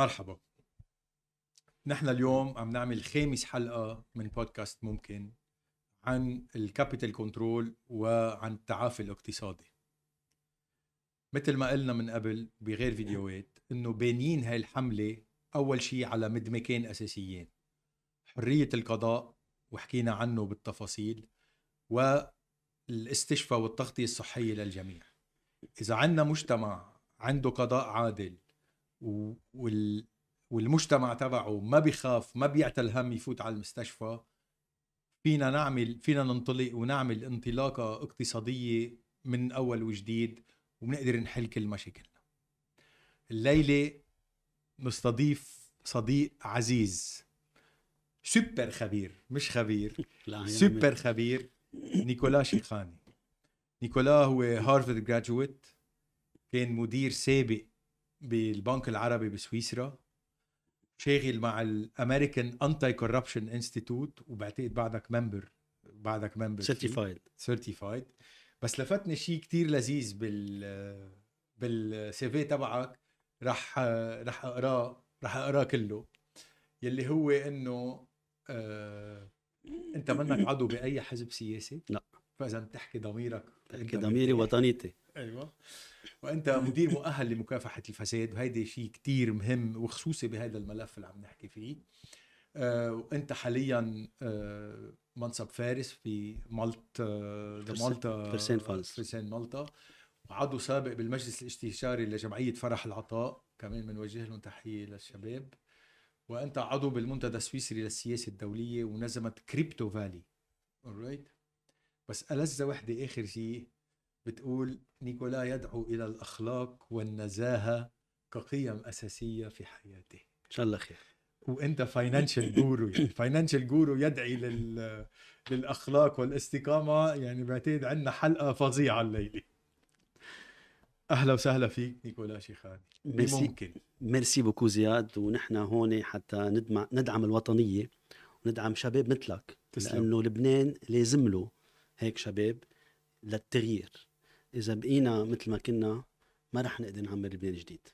مرحبا نحن اليوم عم نعمل خامس حلقة من بودكاست ممكن عن الكابيتال كنترول وعن التعافي الاقتصادي مثل ما قلنا من قبل بغير فيديوهات انه بانيين هاي الحملة اول شيء على مدمكين اساسيين حرية القضاء وحكينا عنه بالتفاصيل والاستشفاء والتغطية الصحية للجميع إذا عندنا مجتمع عنده قضاء عادل وال والمجتمع تبعه ما بيخاف ما بيعتل هم يفوت على المستشفى فينا نعمل فينا ننطلق ونعمل انطلاقه اقتصاديه من اول وجديد وبنقدر نحل كل مشاكلنا الليله نستضيف صديق عزيز سوبر خبير مش خبير سوبر خبير نيكولا شيخاني نيكولا هو هارفارد جراجويت كان مدير سابق بالبنك العربي بسويسرا شاغل مع الامريكان انتي كوربشن انستيتوت وبعتقد بعدك ممبر بعدك ممبر سيرتيفايد سيرتيفايد بس لفتني شيء كتير لذيذ بال بالسي في تبعك رح رح اقراه رح اقراه كله يلي هو انه آه انت منك عضو باي حزب سياسي لا فاذا بتحكي ضميرك بتحكي ضميري وطنيتي ايوه وانت مدير مؤهل لمكافحه الفساد وهيدي شيء كثير مهم وخصوصي بهذا الملف اللي عم نحكي فيه آه، وانت حاليا آه، منصب فارس في مالط ذا آه، مالطا فرسان فالس فرسان مالطا وعضو سابق بالمجلس الاستشاري لجمعيه فرح العطاء كمان بنوجه لهم تحيه للشباب وانت عضو بالمنتدى السويسري للسياسه الدوليه ونزمت كريبتو فالي اول right. بس الزه وحده اخر شيء بتقول نيكولا يدعو إلى الأخلاق والنزاهة كقيم أساسية في حياته إن شاء الله خير وانت فاينانشال جورو يعني فاينانشال جورو يدعي لل للاخلاق والاستقامه يعني بعتقد عندنا حلقه فظيعه الليله اهلا وسهلا فيك نيكولا شيخاني ميرسي ممكن ميرسي بوكو زياد ونحن هون حتى ندمع ندعم الوطنيه وندعم شباب مثلك تسلم. لانه لبنان لازم له هيك شباب للتغيير اذا بقينا مثل ما كنا ما رح نقدر نعمر لبنان جديد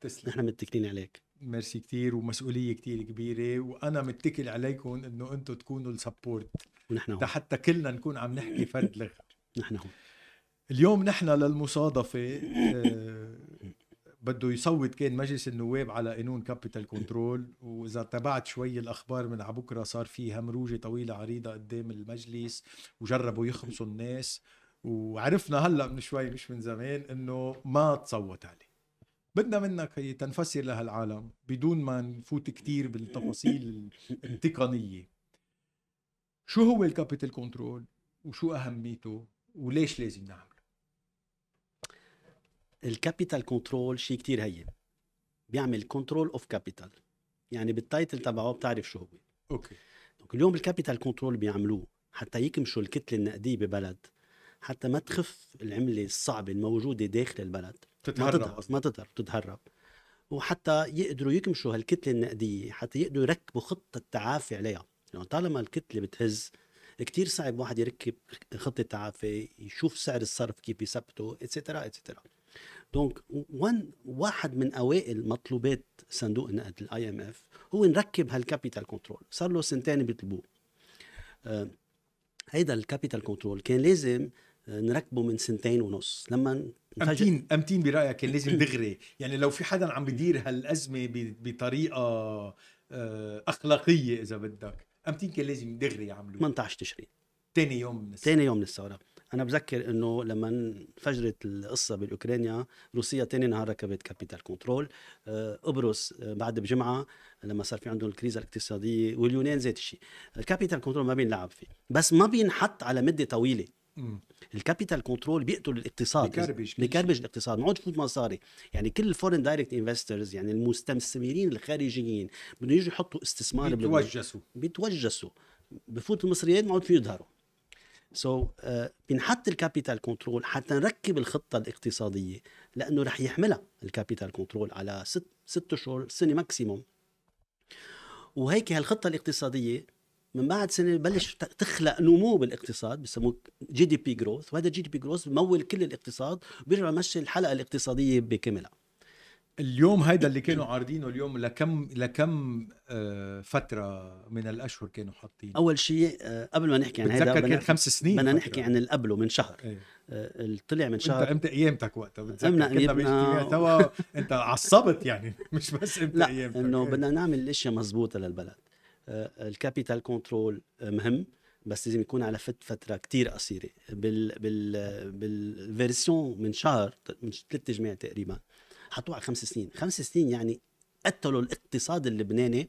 تسلم نحن متكلين عليك ميرسي كثير ومسؤولية كثير كبيرة وأنا متكل عليكم إنه أنتم تكونوا السبورت ونحن هون حتى كلنا نكون عم نحكي فرد لغير نحن هون اليوم نحن للمصادفة آه بده يصوت كان مجلس النواب على قانون كابيتال كنترول واذا تابعت شوي الاخبار من على بكره صار في همروجه طويله عريضه قدام المجلس وجربوا يخمسوا الناس وعرفنا هلا من شوي مش من زمان انه ما تصوت عليه بدنا منك هي تنفسر لهالعالم بدون ما نفوت كتير بالتفاصيل التقنيه شو هو الكابيتال كنترول وشو اهميته وليش لازم نعمله الكابيتال كنترول شيء كتير هين بيعمل كنترول اوف كابيتال يعني بالتايتل تبعه بتعرف شو هو اوكي اليوم الكابيتال كنترول بيعملوه حتى يكمشوا الكتله النقديه ببلد حتى ما تخف العمله الصعبه الموجوده داخل البلد تتهرب ما تضعف ما تتهرب وحتى يقدروا يكمشوا هالكتله النقديه حتى يقدروا يركبوا خطه تعافي عليها لانه يعني طالما الكتله بتهز كتير صعب واحد يركب خطه تعافي يشوف سعر الصرف كيف يثبته اتسترا اتسترا دونك وان واحد من اوائل مطلوبات صندوق النقد الاي ام اف هو نركب هالكابيتال كنترول صار له سنتين بيطلبوه آه، هيدا الكابيتال كنترول كان لازم نركبه من سنتين ونص لما امتين امتين برايك كان لازم دغري يعني لو في حدا عم بدير هالازمه بطريقه آه، اخلاقيه اذا بدك امتين كان لازم دغري يعملوا 18 تشرين ثاني يوم من ثاني يوم من الثوره انا بذكر انه لما انفجرت القصه بالاوكرانيا روسيا ثاني نهار ركبت كابيتال آه، كنترول قبرص آه، بعد بجمعه لما صار في عندهم الكريزه الاقتصاديه واليونان ذات الشيء الكابيتال كنترول ما بينلعب فيه بس ما بينحط على مده طويله الكابيتال كنترول بيقتل الاقتصاد بكربج بكربش الاقتصاد ما عاد مصاري يعني كل الفورن دايركت انفسترز يعني المستثمرين الخارجيين بدهم يجوا يحطوا استثمار بيتوجسوا بيتوجسوا بفوت المصريين ما عاد في يظهروا سو so, uh, بنحط الكابيتال كنترول حتى نركب الخطه الاقتصاديه لانه رح يحملها الكابيتال كنترول على ست ست اشهر سنه ماكسيموم وهيك هالخطه الاقتصاديه من بعد سنه بلش تخلق نمو بالاقتصاد بسموه جي دي بي جروث وهذا الجي دي بي جروث بمول كل الاقتصاد بيرجع يمشي الحلقه الاقتصاديه بكاملها اليوم هيدا اللي كانوا عارضينه اليوم لكم لكم آه، فتره من الاشهر كانوا حاطين اول شيء آه، قبل ما نحكي عن هذا كان خمس سنين بدنا نحكي عن اللي قبله من شهر ايه. آه، طلع من شهر انت ايامتك وقتها بتذكر كنا توا انت عصبت يعني مش بس امتى ايامتك انه إيه. بدنا نعمل الاشياء مزبوطه للبلد الكابيتال آه، كنترول آه، مهم بس لازم يكون على فتره كثير قصيره بال بال بالفيرسيون من شهر من ثلاث جماع تقريبا حطوه على خمس سنين خمس سنين يعني قتلوا الاقتصاد اللبناني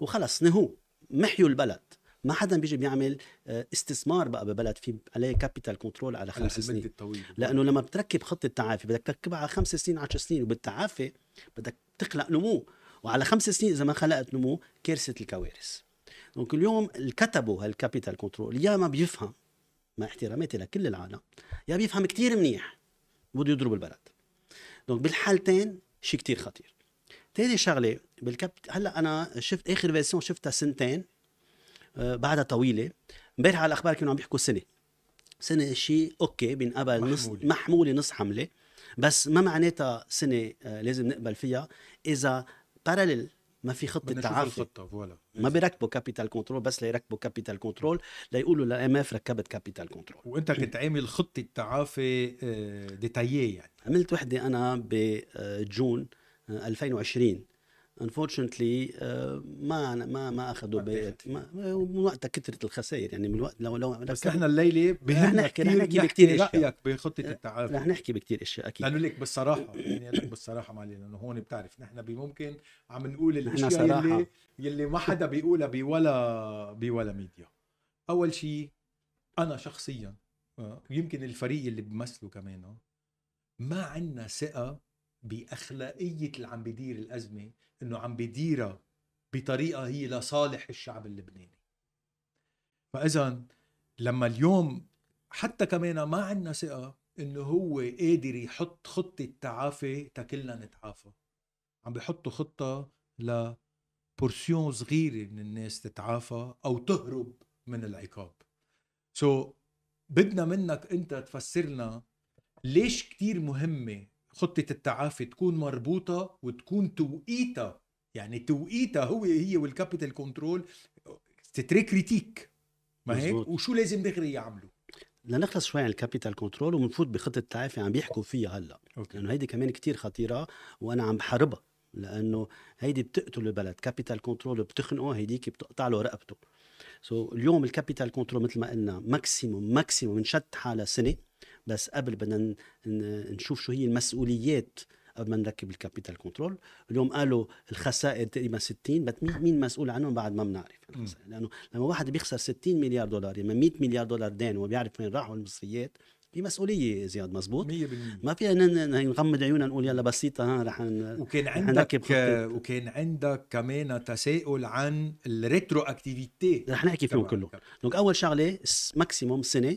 وخلص نهو محيوا البلد ما حدا بيجي بيعمل آه، استثمار بقى ببلد في عليه كابيتال كنترول على خمس سنين الطويل. لانه لما بتركب خطه تعافي بدك تركبها على خمس سنين 10 سنين وبالتعافي بدك تخلق نمو وعلى خمس سنين اذا ما خلقت نمو كارثه الكوارث دونك اليوم الكتبوا هالكابيتال كنترول يا ما بيفهم مع احتراماتي لكل العالم يا بيفهم كتير منيح بده يضرب البلد دونك بالحالتين شيء كتير خطير تاني شغله بالكبت هلا انا شفت اخر فيرسيون شفتها سنتين آه بعدها طويله امبارح على الاخبار كانوا عم يحكوا سنه سنه شيء اوكي بنقبل نص محموله نص حمله بس ما معناتها سنه آه لازم نقبل فيها اذا باراليل ما في خطه تعافي ما إيه. بيركبوا كابيتال كنترول بس ليركبوا كابيتال كنترول ليقولوا للام اف ركبت كابيتال كنترول وانت كنت عامل خطه تعافي آه، ديتاييه يعني عملت وحده انا بجون 2020 آه، انفورشنتلي آه، ما ما ما اخذوا بيت ومن وقتها كثرت الخسائر يعني من وقت لو لو بس احنا الليله رح نحكي رح نحكي بكثير اشياء رايك بخطه آه، التعافي رح نحكي بكثير اشياء اكيد لانه لك بالصراحه يعني لك بالصراحه معلي لانه هون بتعرف نحن بممكن عم نقول الاشياء اللي يلي ما حدا بيقولها بولا بولا ميديا اول شيء انا شخصيا ويمكن آه، الفريق اللي بمثله كمان ما عندنا ثقه باخلاقيه اللي عم بدير الازمه انه عم بيديرها بطريقه هي لصالح الشعب اللبناني فاذا لما اليوم حتى كمان ما عندنا ثقه انه هو قادر يحط خطه تعافي تكلنا نتعافى عم بيحطوا خطه لبورسيون صغيره من الناس تتعافى او تهرب من العقاب سو so, بدنا منك انت تفسر لنا ليش كتير مهمه خطة التعافي تكون مربوطة وتكون توقيتها يعني توقيتها هو هي والكابيتال كنترول تتري كريتيك ما هيك وشو لازم دغري يعملوا لنخلص شوي عن الكابيتال كنترول ونفوت بخطه التعافي عم بيحكوا فيها هلا لانه هيدي كمان كتير خطيره وانا عم بحاربها لانه هيدي بتقتل البلد كابيتال كنترول بتخنقه هيديك بتقطع له رقبته سو so, اليوم الكابيتال كنترول مثل ما قلنا ماكسيموم ماكسيموم نشد حالها سنه بس قبل بدنا نشوف شو هي المسؤوليات قبل ما نركب الكابيتال كنترول اليوم قالوا الخسائر تقريبا 60 بس مين مسؤول عنهم بعد ما بنعرف لانه لما واحد بيخسر 60 مليار دولار يعني 100 مليار دولار دين وبيعرف وين راحوا المصريات في مسؤوليه زياد مزبوط 100% ما فينا نغمض عيوننا نقول يلا بسيطه ها رح وكان عندك وكان عندك كمان تساؤل عن الريترو اكتيفيتي رح نحكي فيهم كله دونك اول شغله ماكسيموم سنه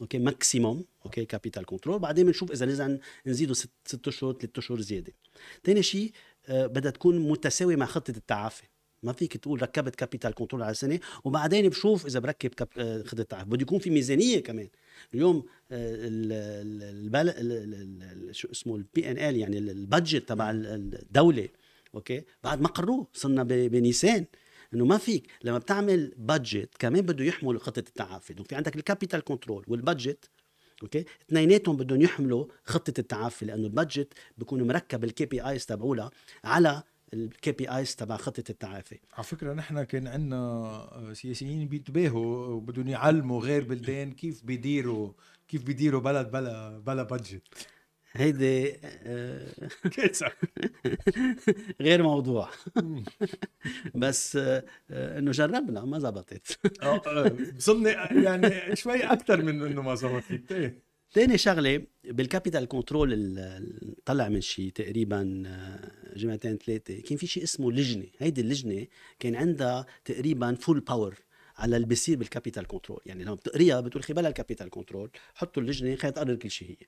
اوكي ماكسيموم اوكي كابيتال كنترول بعدين بنشوف اذا لازم نزيدوا ست ست اشهر ثلاث اشهر زياده ثاني شيء آه، بدها تكون متساويه مع خطه التعافي ما فيك تقول ركبت كابيتال كنترول على سنه وبعدين بشوف اذا بركب آه، خطه التعافي بده يكون في ميزانيه كمان اليوم آه، البل... شو اسمه البي ان ال يعني البادجت تبع الدوله اوكي بعد ما قروه صرنا بنيسان انه ما فيك لما بتعمل بادجت كمان بده يحمل خطه التعافي في عندك الكابيتال كنترول والبادجت اوكي اثنيناتهم بدهم يحملوا خطه التعافي لانه البادجت بيكون مركب الكي بي ايز تبعولها على الكي بي ايز تبع خطه التعافي على فكره نحن كان عندنا سياسيين بيتباهوا وبدهم يعلموا غير بلدان كيف بيديروا كيف بيديروا بلد بلا بلا بادجت هيدي غير موضوع بس آه، انه جربنا ما زبطت آه، آه، بظني يعني شوي اكثر من انه ما زبطت ثاني إيه. شغله بالكابيتال كنترول طلع من شيء تقريبا جمعتين ثلاثه كان في شيء اسمه لجنه هيدي اللجنه كان عندها تقريبا فول باور على اللي بيصير بالكابيتال كنترول يعني لما بتقريها بتقول بلا الكابيتال كنترول حطوا اللجنه خلينا تقرر كل شيء هي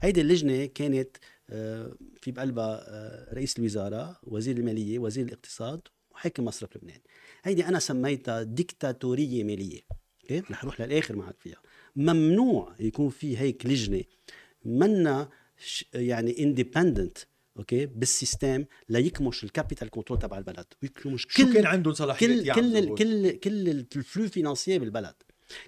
هيدي اللجنه كانت آه، في بقلبها آه، رئيس الوزاره وزير الماليه وزير الاقتصاد وحاكم مصرف لبنان هيدي انا سميتها ديكتاتوريه ماليه اوكي رح اروح للاخر معك فيها ممنوع يكون في هيك لجنه منا يعني اندبندنت اوكي بالسيستم ليكمش الكابيتال كنترول تبع البلد ويكمش كل شو كان عندهم صلاحيات كل كل ال كل كل الفلو فينانسيه بالبلد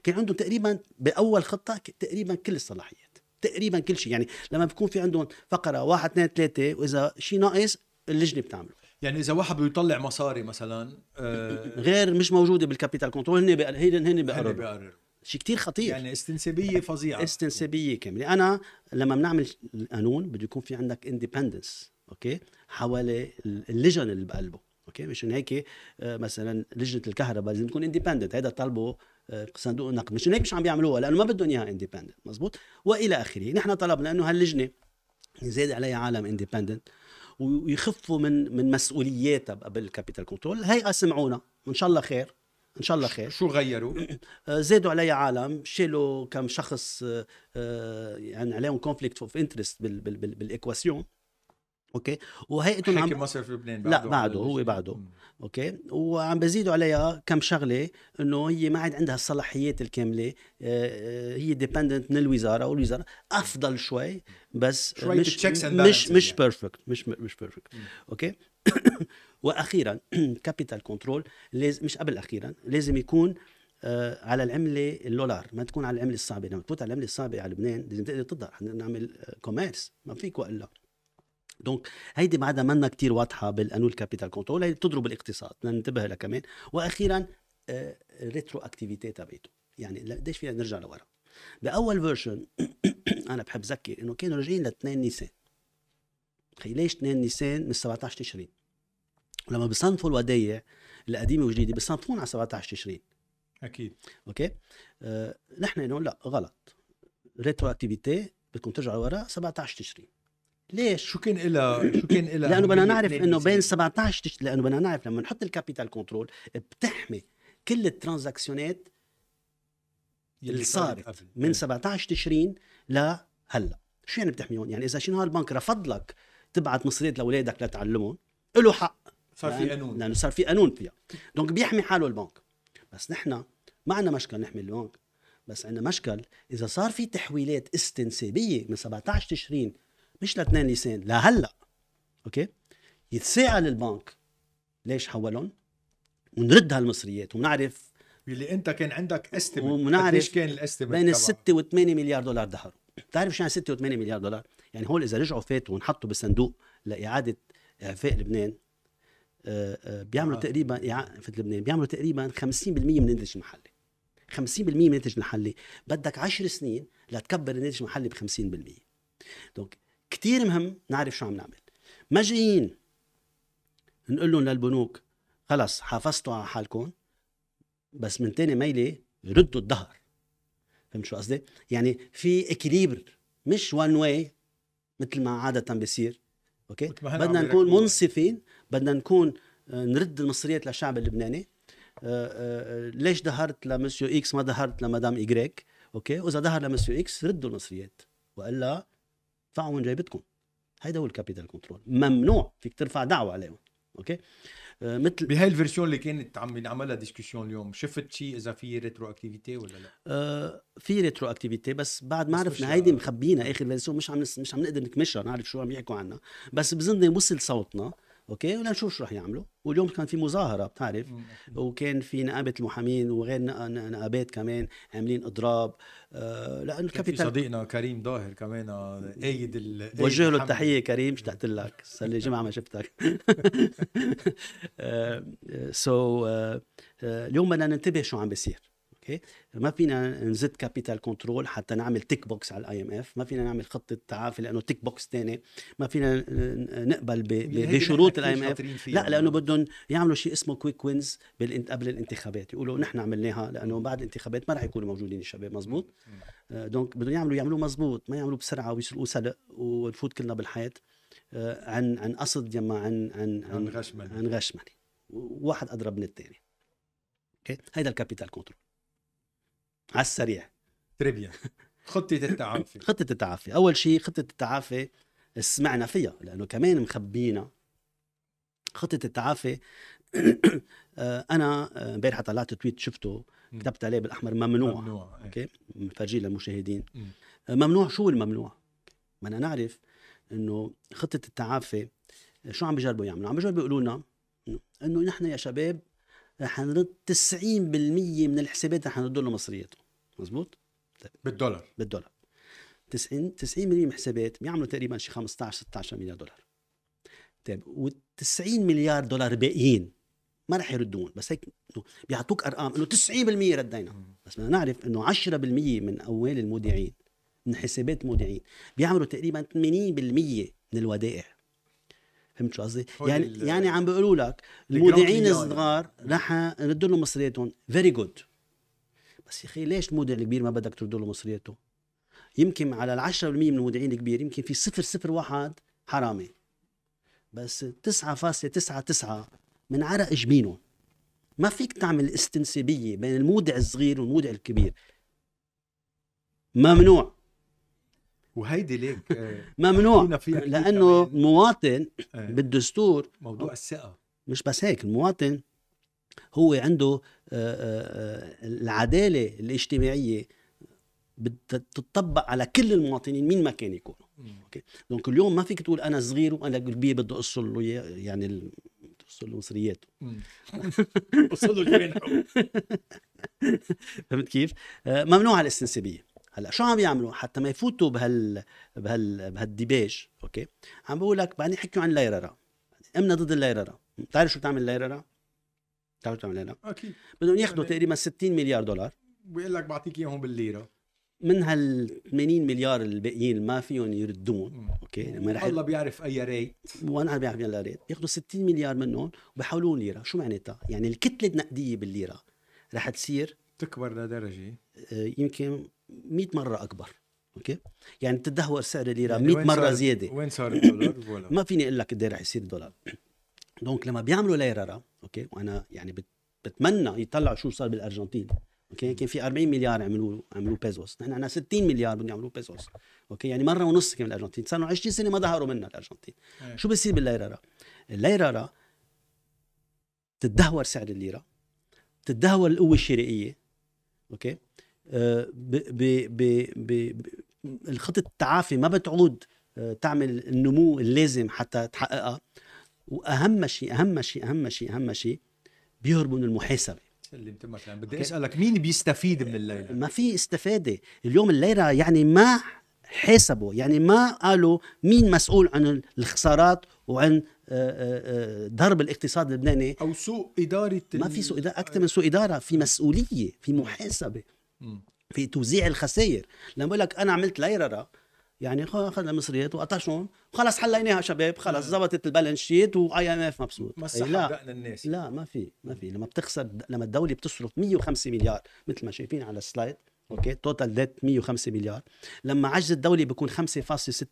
كان عندهم تقريبا باول خطه تقريبا كل الصلاحيات تقريبا كل شيء يعني لما بيكون في عندهم فقره واحد اثنين ثلاثه واذا شيء ناقص اللجنه بتعمله يعني اذا واحد بده يطلع مصاري مثلا آه غير مش موجوده بالكابيتال كنترول هن بقر... هن هن شيء كثير خطير يعني استنسابيه فظيعه استنسابيه كامله انا لما بنعمل القانون بده يكون في عندك اندبندنس اوكي حوالي اللجن اللي بقلبه اوكي مشان هيك آه، مثلا لجنه الكهرباء لازم تكون اندبندنت هذا طالبه آه، صندوق النقد مش هيك مش عم بيعملوها لانه ما بدهم اياها اندبندنت مزبوط والى اخره نحن طلبنا انه هاللجنه يزيد عليها عالم اندبندنت ويخفوا من من مسؤولياتها بالكابيتال كنترول هي سمعونا وان شاء الله خير ان شاء الله خير شو غيروا آه، زادوا علي عالم شالوا كم شخص آه، يعني عليهم كونفليكت اوف انترست بالاكواسيون اوكي وهيئته عم مصرف لبنان بعده لا بعده هو بعده اوكي وعم بزيدوا عليها كم شغله انه هي ما عاد عندها الصلاحيات الكامله آه، آه، هي ديبندنت من الوزاره والوزاره افضل شوي بس شوي مش يعني. مش مش, مش بيرفكت مش مش بيرفكت اوكي واخيرا كابيتال كنترول لازم مش قبل اخيرا لازم يكون آه، على العمله الدولار ما تكون على العمله الصعبه لما تفوت على العمله الصعبه على لبنان لازم تقدر تقدر نعمل كوميرس ما فيك والا دونك هيدي بعدها منا كتير واضحه بالقانون الكابيتال كنترول هيدي بتضرب الاقتصاد بدنا ننتبه لها كمان واخيرا آه، الريترو اكتيفيتي تبعته يعني قديش فينا نرجع لورا باول فيرجن انا بحب ذكر انه كانوا راجعين ل 2 نيسان ليش 2 نيسان من 17 تشرين ولما بصنفوا الودايع القديمه والجديده بصنفون على 17 تشرين اكيد اوكي آه، نحن نقول لا غلط ريترو اكتيفيتي بدكم ترجعوا لورا 17 تشرين ليش شو كان لها شو كان لها لانه بدنا نعرف انه بين 17 تشت... لانه بدنا نعرف لما نحط الكابيتال كنترول بتحمي كل الترانزاكسيونات اللي صارت من 17 إيه. تشرين لهلا شو يعني بتحميهم يعني اذا شي نهار البنك رفض لك تبعت مصريات لاولادك لتعلمهم له حق صار في قانون لانه صار في قانون فيها دونك بيحمي حاله البنك بس نحن ما عندنا مشكل نحمي البنك بس عندنا مشكل اذا صار في تحويلات استنسابيه من 17 تشرين مش لاثنين نيسان لهلا اوكي يتساءل البنك ليش حولهم ونرد هالمصريات ونعرف اللي انت كان عندك استيميت ومنعرف كان الاستيميت بين ال 6 و 8 مليار دولار دهروا بتعرف شو يعني 6 و 8 مليار دولار يعني هول اذا رجعوا فاتوا ونحطوا بالصندوق لاعاده اعفاء لبنان آه، آه، بيعملوا آه. تقريبا في لبنان بيعملوا تقريبا 50% من الناتج المحلي 50% من الناتج المحلي بدك 10 سنين لتكبر الناتج المحلي ب 50% دونك كتير مهم نعرف شو عم نعمل جايين نقول لهم للبنوك خلص حافظتوا على حالكم بس من تاني ميله ردوا الظهر فهمت شو قصدي؟ يعني في اكليبر مش وان واي مثل ما عاده بيصير اوكي بدنا نكون منصفين بدنا نكون آه، نرد المصريات للشعب اللبناني آه، آه، ليش ظهرت لمسيو اكس ما ظهرت لمدام ايغريك اوكي واذا ظهر لمسيو اكس ردوا المصريات والا ادفعوا من جيبتكم هيدا هو الكابيتال كنترول ممنوع فيك ترفع دعوه عليهم اوكي آه، مثل بهاي الفيرسيون اللي كانت عم ينعملها ديسكسيون اليوم شفت شيء اذا في ريترو اكتيفيتي ولا لا؟ آه في ريترو اكتيفيتي بس بعد ما عرفنا هيدي مخبينا اخر فيرسيون مش عم مش عم نقدر نكمشها نعرف شو عم يحكوا عنها بس بظن وصل صوتنا اوكي ولا نشوف شو رح يعملوا واليوم كان في مظاهره بتعرف وكان في نقابه المحامين وغير نقابات كمان عاملين اضراب آه لانه كان في صديقنا كريم ظاهر كمان آه، ايد ال وجه له التحيه كريم شتقت لك صار لي جمعه ما شفتك سو آه، آه، اليوم بدنا ننتبه شو عم بيصير اوكي ما فينا نزد كابيتال كنترول حتى نعمل تيك بوكس على الاي ام اف ما فينا نعمل خطه تعافي لانه تيك بوكس ثاني ما فينا نقبل بشروط الاي ام اف لا لانه بدهم يعملوا شيء اسمه كويك وينز قبل الانتخابات يقولوا نحن عملناها لانه بعد الانتخابات ما راح يكونوا موجودين الشباب مزبوط آه، دونك بدهم يعملوا يعملوا مزبوط ما يعملوا بسرعه ويسرقوا سلق ونفوت كلنا بالحياه عن عن قصد يما عن عن عن غشمني عن غشمني واحد اضرب من الثاني اوكي هيدا الكابيتال كنترول على السريع تريبيا خطة التعافي خطة التعافي أول شيء خطة التعافي سمعنا فيها لأنه كمان مخبينا خطة التعافي أنا آه، امبارح طلعت تويت شفته كتبت عليه بالأحمر ممنوع, ممنوع. إيه. أوكي مفرجيه للمشاهدين آه، ممنوع شو الممنوع؟ ما أنا نعرف إنه خطة التعافي آه، شو عم بيجربوا يعملوا؟ عم بيجربوا يقولوا لنا إنه نحن يا شباب رح نرد 90% من الحسابات رح نرد له مصرياته مزبوط طيب. بالدولار بالدولار 90 90 مليون حسابات بيعملوا تقريبا شي 15 16 مليار دولار طيب وال90 مليار دولار باقيين ما رح يردون بس هيك بيعطوك ارقام انه 90% ردينا بس بدنا نعرف انه 10% من اموال المودعين من حسابات المودعين بيعملوا تقريبا 80% من الودائع فهمت شو قصدي؟ يعني يعني عم بيقولوا لك المذيعين الصغار رح نرد لهم مصرياتهم فيري جود بس يا اخي ليش المذيع الكبير ما بدك ترد له مصرياته؟ يمكن على ال 10% من المذيعين الكبير يمكن في 001 حرامي بس 9.99 من عرق جبينه ما فيك تعمل استنسابيه بين المودع الصغير والمودع الكبير ممنوع وهيدي ليك آه، ممنوع لانه مواطن آه. بالدستور موضوع الثقه مش بس هيك المواطن هو عنده آه، العداله الاجتماعيه بتطبق على كل المواطنين مين ما كان يكونوا اوكي دونك اليوم ما فيك تقول انا صغير وانا كبير بدي اقصر له يعني اقصر له مصرياته اقصر له فهمت كيف؟ ممنوع الاستنسابيه هلا شو عم يعملوا حتى ما يفوتوا بهال بهال بهالديباج اوكي عم بقول لك بعدين حكيوا عن ليررا امنا ضد الليررا بتعرف شو بتعمل ليررا بتعرف شو بتعمل ليررا اكيد بدهم ياخذوا يعني تقريبا 60 مليار دولار بيقول لك بعطيك اياهم بالليره من هال 80 مليار الباقيين ما فيهم يردون اوكي يعني ما رح الله بيعرف اي ريت وانا بيعرف يلا ريت بياخذوا 60 مليار منهم وبحولوهم ليره شو معناتها؟ يعني الكتله النقديه بالليره رح تصير تكبر لدرجه آه، يمكن 100 مره اكبر اوكي يعني تدهور سعر الليره 100 يعني مره زياده وين صار الدولار ما فيني اقول لك قد إيه رح يصير الدولار دونك لما بيعملوا ليره اوكي وانا يعني بتمنى يطلعوا شو صار بالارجنتين اوكي كان في 40 مليار عملوا عملوا بيزوس نحن عندنا 60 مليار بدهم يعملوا بيزوس اوكي يعني مره ونص كان الارجنتين صار 20 سنه ما ظهروا منها الارجنتين أيه. شو بصير بالليره الليره تدهور سعر الليره تدهور القوه الشرائيه اوكي ب ب ب التعافي ما بتعود آه، تعمل النمو اللازم حتى تحققها واهم شيء اهم شيء اهم شيء اهم شيء بيهربوا من المحاسبه اللي انت مثلا بدي اسالك مين بيستفيد من الليره؟ ما في استفاده اليوم الليره يعني ما حاسبوا يعني ما قالوا مين مسؤول عن الخسارات وعن آه، آه، ضرب الاقتصاد اللبناني او سوء اداره ما في سوء اداره اكثر من سوء اداره في مسؤوليه في محاسبه في توزيع الخسائر لما بقول لك انا عملت ليرره يعني اخذنا مصريات وقطشهم خلص حليناها شباب خلص زبطت نعم. البالانس شيت واي ام اف مبسوط بس لا الناس لا ما في ما في لما بتخسر لما الدوله بتصرف 105 مليار مثل ما شايفين على السلايد اوكي توتال ديت 105 مليار لما عجز الدوله بيكون 5.6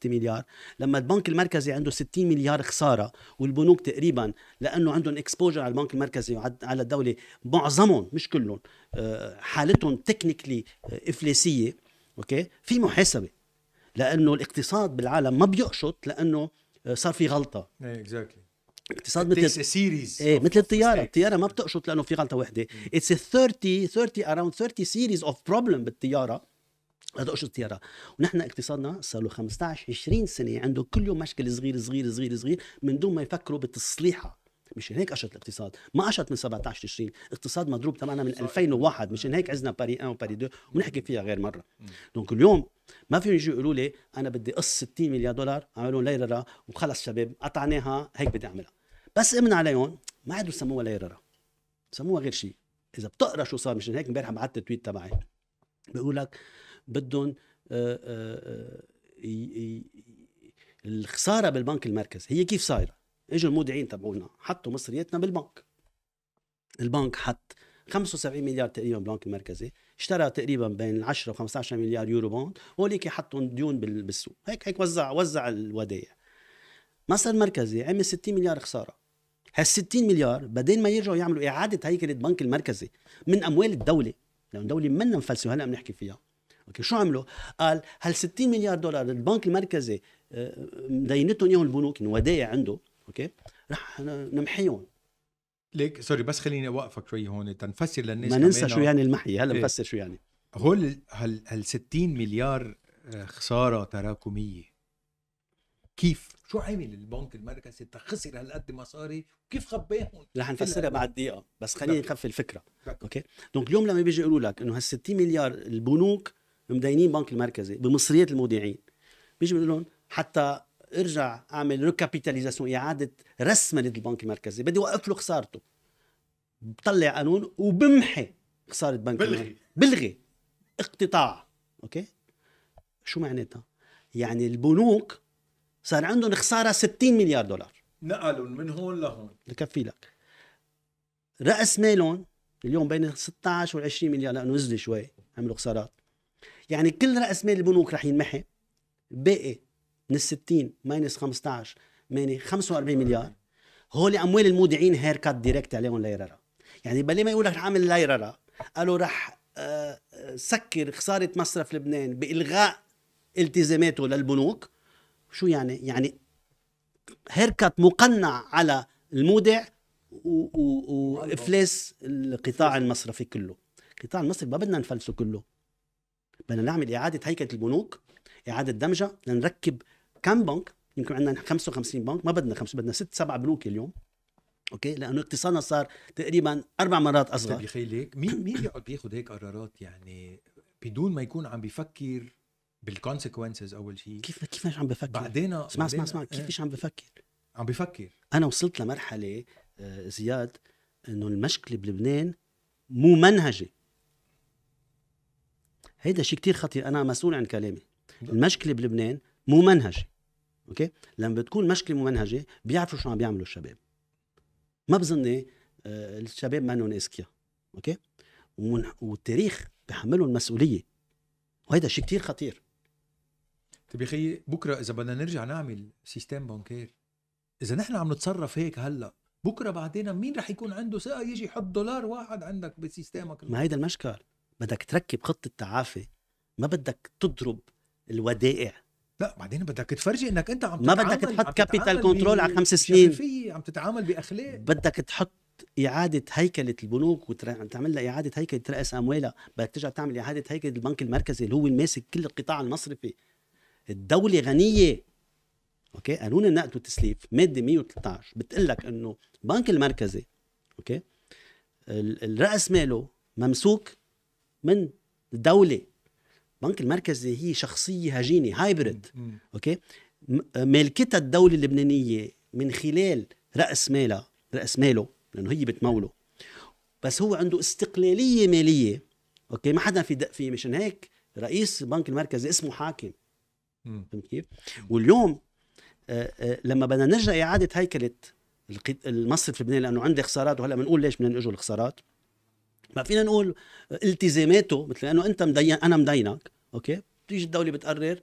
مليار لما البنك المركزي عنده 60 مليار خساره والبنوك تقريبا لانه عندهم اكسبوجر على البنك المركزي على الدوله معظمهم مش كلهم آه، حالتهم تكنيكلي آه، افلاسيه اوكي في محاسبه لانه الاقتصاد بالعالم ما بيقشط لانه آه، صار في غلطه اكزاكتلي اقتصاد مثل سيريز ايه مثل الطياره الطياره ما بتقشط لانه في غلطه وحده اتس 30 30 اراوند 30 سيريز اوف بروبلم بالطياره هذا قشط الطياره ونحن اقتصادنا صار له 15 20 سنه عنده كل يوم مشكله صغير صغير صغير صغير من دون ما يفكروا بتصليحها مشان هيك قشط الاقتصاد ما قشط من 17 تشرين اقتصاد مضروب تماما من 2001 مشان هيك عزنا باري 1 وباري 2 ونحكي فيها غير مره mm. دونك اليوم ما فيهم يجوا يقولوا لي انا بدي قص 60 مليار دولار عملوا ليرة وخلص شباب قطعناها هيك بدي اعملها بس امن عليهم ما عادوا سموها ليررا سموها غير شيء اذا بتقرا شو صار مشان هيك امبارح بعثت التويت تبعي بيقول لك بدهم آه، آه، الخساره بالبنك المركزي هي كيف صايره اجوا المودعين تبعونا حطوا مصرياتنا بالبنك البنك حط 75 مليار تقريبا بالبنك المركزي اشترى تقريبا بين 10 و 15 مليار يورو بوند هوليك حطوا ديون بالسوق هيك هيك وزع وزع الودائع مصر المركزي عمل 60 مليار خساره هال 60 مليار بعدين ما يرجعوا يعملوا اعاده إيه؟ هيكله البنك المركزي من اموال الدوله لانه الدوله منا مفلسه هلا بنحكي فيها اوكي شو عملوا؟ قال هال 60 مليار دولار البنك المركزي آه، مدينتهم اياهم البنوك ودائع عنده اوكي رح نمحيهم ليك سوري بس خليني اوقفك شوي هون تنفسر للناس ما ننسى شو يعني المحي هلا إيه. بفسر شو يعني هول هال 60 مليار آه، خساره تراكميه كيف شو عمل البنك المركزي تخسر هالقد مصاري وكيف خباهم رح نفسرها بعد دقيقه بس خليني نخفي الفكره داكي. اوكي دونك اليوم لما بيجي يقولوا لك انه هال 60 مليار البنوك مدينين بنك المركزي بمصريات المودعين بيجي بيقول لهم حتى ارجع اعمل ريكابيتاليزاسيون اعاده رسمه للبنك المركزي بدي اوقف له خسارته بطلع قانون وبمحي خساره بنك بلغي المركزي. بلغي اقتطاع اوكي شو معناتها يعني البنوك صار عندهم خساره 60 مليار دولار نقلوا من هون لهون بكفي لك راس مالهم اليوم بين 16 و 20 مليار لانه نزلوا شوي عملوا خسارات يعني كل راس مال البنوك رح ينمحي باقي من ال 60 ماينس 15 ماني 45 مليار هول اموال المودعين هير كات دايركت عليهم ليررا يعني بلا ما يقول لك رح اعمل ليررا قالوا رح آه، آه، سكر خساره مصرف لبنان بالغاء التزاماته للبنوك شو يعني يعني هيركت مقنع على المودع وافلاس القطاع المصرفي كله القطاع المصرفي ما بدنا نفلسه كله بدنا نعمل اعاده هيكله البنوك اعاده دمجه لنركب كم بنك يمكن عندنا 55 بنك ما بدنا خمسه بدنا ست سبع بنوك اليوم اوكي لانه اقتصادنا صار تقريبا اربع مرات اصغر طيب يا مين مين بيقعد بياخذ هيك قرارات يعني بدون ما يكون عم بيفكر بالكونسيكونسز اول شيء كيف كيف مش عم بفكر بعدين اسمع اسمع اسمع كيف مش آه، عم بفكر عم بفكر انا وصلت لمرحله آه، زياد انه المشكله بلبنان مو منهجه هيدا شيء كتير خطير انا مسؤول عن كلامي المشكله بلبنان مو منهجه اوكي لما بتكون مشكله مو منهجه بيعرفوا شو عم بيعملوا الشباب ما بظن آه، الشباب منهم اسكيا اوكي والتاريخ بحملهم مسؤوليه وهيدا شيء كتير خطير طيب يا بكره اذا بدنا نرجع نعمل سيستم بنكير اذا نحن عم نتصرف هيك هلا بكره بعدين مين رح يكون عنده ثقه يجي يحط دولار واحد عندك بسيستمك ما هيدا المشكل بدك تركب خطه تعافي ما بدك تضرب الودائع لا بعدين بدك تفرجي انك انت عم ما بدك تحط كابيتال كنترول على خمس سنين عم تتعامل باخلاق بدك تحط إعادة هيكلة البنوك تعمل لها إعادة هيكلة رأس أموالها بدك ترجع تعمل إعادة هيكلة البنك المركزي اللي هو ماسك كل القطاع المصرفي الدوله غنيه اوكي قانون النقد والتسليف ماده 113 بتقول لك انه البنك المركزي اوكي الراس ماله ممسوك من الدوله البنك المركزي هي شخصيه هجينه هايبرد اوكي مالكتها الدوله اللبنانيه من خلال راس مالها راس ماله لانه هي بتموله بس هو عنده استقلاليه ماليه اوكي ما حدا في دق فيه مشان هيك رئيس البنك المركزي اسمه حاكم فهمت كيف؟ واليوم آه، آه، لما بدنا نرجع اعاده هيكله المصرف اللبناني لانه عنده خسارات وهلا بنقول ليش بدنا اجوا الخسارات ما فينا نقول التزاماته مثل انه انت مدين انا مدينك اوكي بتيجي الدوله بتقرر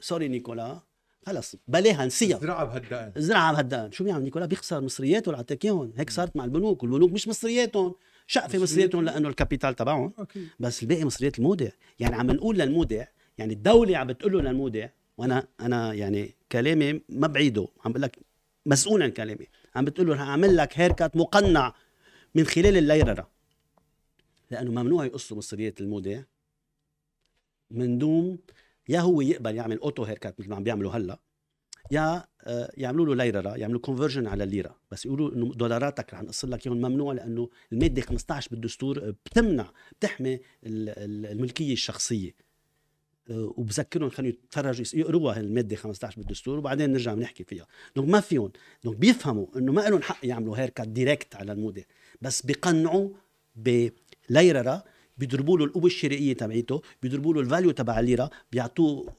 سوري نيكولا خلص بلاها نسيها زرعها بهالدقن زرعها بهالدقن شو بيعمل يعني نيكولا بيخسر مصرياته اللي عطاك اياهم هيك صارت مع البنوك والبنوك مش مصرياتهم شقفه مصرياتهم لانه الكابيتال تبعهم بس الباقي مصريات المودع يعني عم نقول للمودع يعني الدوله عم بتقول له للمودع وانا انا يعني كلامي ما بعيده عم بقول لك مسؤول عن كلامي عم بتقول له رح اعمل لك هيركات مقنع من خلال الليرره لانه ممنوع يقصوا مصريات المودع من دون يا هو يقبل يعمل اوتو هيركات مثل ما عم بيعملوا هلا يا آه، يعملوا له ليره يعملوا كونفرجن على الليره بس يقولوا انه دولاراتك رح نقص لك اياهم ممنوع لانه الماده 15 بالدستور بتمنع بتحمي الملكيه الشخصيه وبذكرهم خليهم يتفرجوا يقروها الماده 15 بالدستور وبعدين نرجع بنحكي فيها دونك ما فيهم دونك بيفهموا انه ما لهم حق يعملوا هير كات ديريكت على الموديل بس بقنعوا بليرره بيضربوا له القوه الشرائيه تبعيته بيضربوا له الفاليو تبع الليره بيعطوه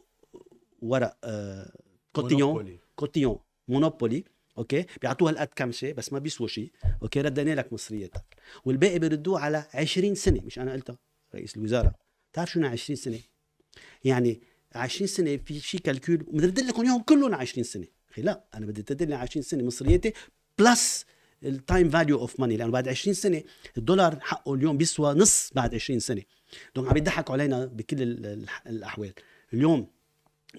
ورق آه كوتيون كوتيون مونوبولي اوكي بيعطوها هالقد كمشه بس ما بيسوى شيء اوكي ردينا لك مصريتك والباقي بيردوه على 20 سنه مش انا قلتها رئيس الوزاره بتعرف شو 20 سنه يعني 20 سنه في شيء كالكول بدي لكم اياهم كلهم 20 سنه اخي لا انا بدي تدل 20 سنه مصريتي بلس التايم فاليو اوف ماني لانه بعد 20 سنه الدولار حقه اليوم بيسوى نص بعد 20 سنه دونك عم يضحكوا علينا بكل الاحوال اليوم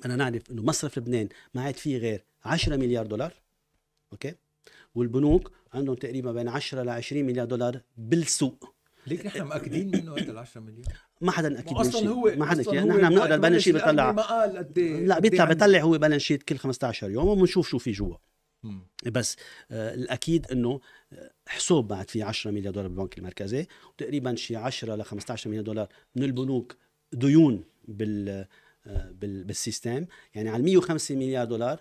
انا نعرف انه مصرف لبنان ما عاد فيه غير 10 مليار دولار اوكي والبنوك عندهم تقريبا بين 10 ل 20 مليار دولار بالسوق ليك نحن مأكدين منه هذا ال 10 مليون ما حدا اكيد من شيء هو ما حدا أكيد نحن بنقرا البالانس شيت بيطلع ما قال قد إيه؟ لا إيه بيطلع يعني؟ بيطلع هو بالانس شيت كل 15 يوم وبنشوف شو في جوا بس آه الاكيد انه آه، حسوب بعد في 10 مليار دولار بالبنك المركزي وتقريبا شي 10 ل 15 مليار دولار من البنوك ديون بال آه، بالسيستم يعني على 105 مليار دولار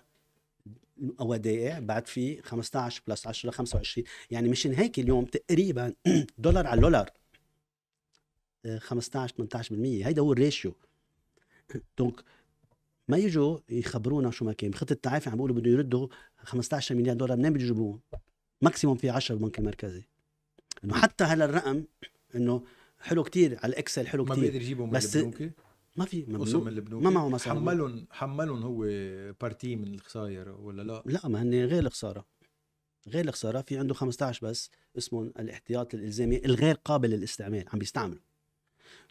ودائع بعد في 15 بلس 10 25 يعني مشان هيك اليوم تقريبا دولار على دولار 15 18% هيدا هو الريشيو دونك ما يجوا يخبرونا شو ما كان خطه التعافي عم بيقولوا بده يردوا 15 مليار دولار منين بده يجيبوهم؟ ماكسيموم في 10 بالبنك المركزي انه حتى هلا الرقم انه حلو كتير على الاكسل حلو كتير ما بيقدر يجيبهم بس ممكن؟ ما في ممنوع البنوك ما معه مصاري حملهم حملهم هو بارتي من الخسائر ولا لا؟ لا ما هن غير الخساره غير الخساره في عنده 15 بس اسمهم الاحتياط الالزامي الغير قابل للاستعمال عم بيستعملوا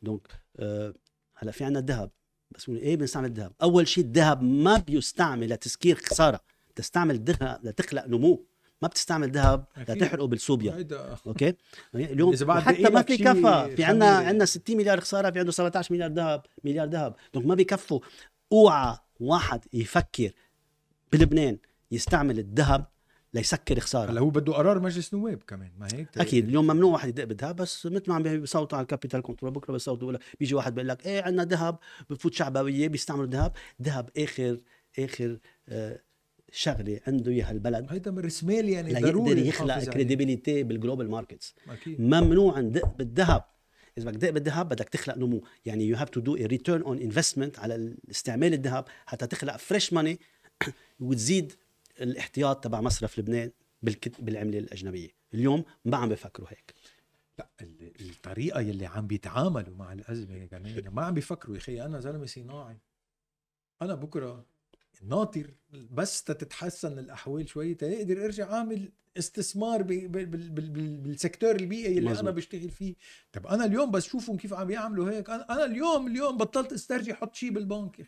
دونك آه هلا في عندنا الذهب بس ايه بنستعمل الذهب اول شيء الذهب ما بيستعمل لتسكير خساره تستعمل الذهب لتخلق نمو ما بتستعمل ذهب لتحرقه بالسوبيا اوكي يعني اليوم حتى ما في كفى في عندنا عندنا 60 مليار خساره في عنده 17 مليار ذهب مليار ذهب دونك ما بيكفوا اوعى واحد يفكر بلبنان يستعمل الذهب ليسكر خساره هلا هو بده قرار مجلس نواب كمان ما هيك اكيد اليوم ممنوع واحد يدق بالذهب بس مثل ما عم بيصوتوا على الكابيتال كنترول بكره بيصوتوا لك بيجي واحد بيقول لك ايه عندنا ذهب بفوت شعبويه بيستعملوا ذهب ذهب اخر اخر آه شغله عنده اياها البلد هيدا من رسمال يعني ضروري ليقدر يخلق كريديبيليتي بالجلوبال ماركتس ممنوع ندق بالذهب اذا بدك تدق بالذهب بدك تخلق نمو يعني يو هاف تو دو ريتيرن اون انفستمنت على استعمال الذهب حتى تخلق فريش ماني وتزيد الاحتياط تبع مصرف لبنان بالعمله الاجنبيه اليوم ما عم بفكروا هيك لا الطريقه يلي عم بيتعاملوا مع الازمه يعني ما عم بيفكروا يا اخي انا زلمه صناعي انا بكره ناطر بس تتحسن الاحوال شوي تقدر ارجع اعمل استثمار بالسكتور البيئي اللي مزبوط. انا بشتغل فيه طب انا اليوم بس شوفهم كيف عم يعملوا هيك انا انا اليوم اليوم بطلت استرجي احط شيء بالبنك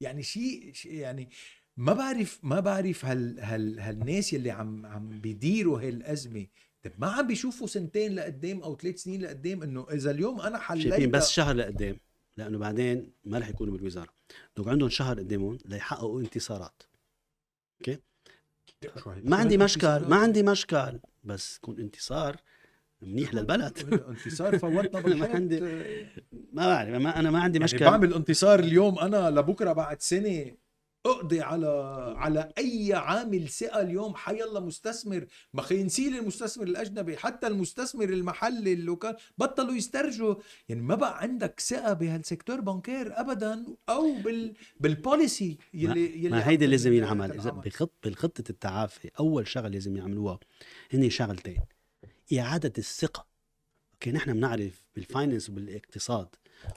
يعني شيء يعني ما بعرف ما بعرف هال هال هالناس اللي عم عم بيديروا هالازمه طب ما عم بيشوفوا سنتين لقدام او ثلاث سنين لقدام انه اذا اليوم انا حليت شايفين بس شهر لقدام لانه بعدين ما رح يكونوا بالوزاره دوك عندهم شهر قدامهم ليحققوا انتصارات اوكي ما عندي مشكل ما عندي مشكل بس يكون انتصار منيح للبلد انتصار فوتنا ما عندي ما بعرف ما انا ما عندي يعني مشكل يعني بعمل انتصار اليوم انا لبكره بعد سنه اقضي على على اي عامل ثقه اليوم حيلا مستثمر ما نسيل المستثمر الاجنبي حتى المستثمر المحلي اللوكال بطلوا يسترجوا يعني ما بقى عندك ثقه بهالسيكتور بانكير ابدا او بال بالبوليسي يلي ما يلي ما هيدا لازم ينعمل اذا بخط بخطه التعافي اول شغله لازم يعملوها هن شغلتين اعاده الثقه اوكي نحن بنعرف بالفاينانس وبالاقتصاد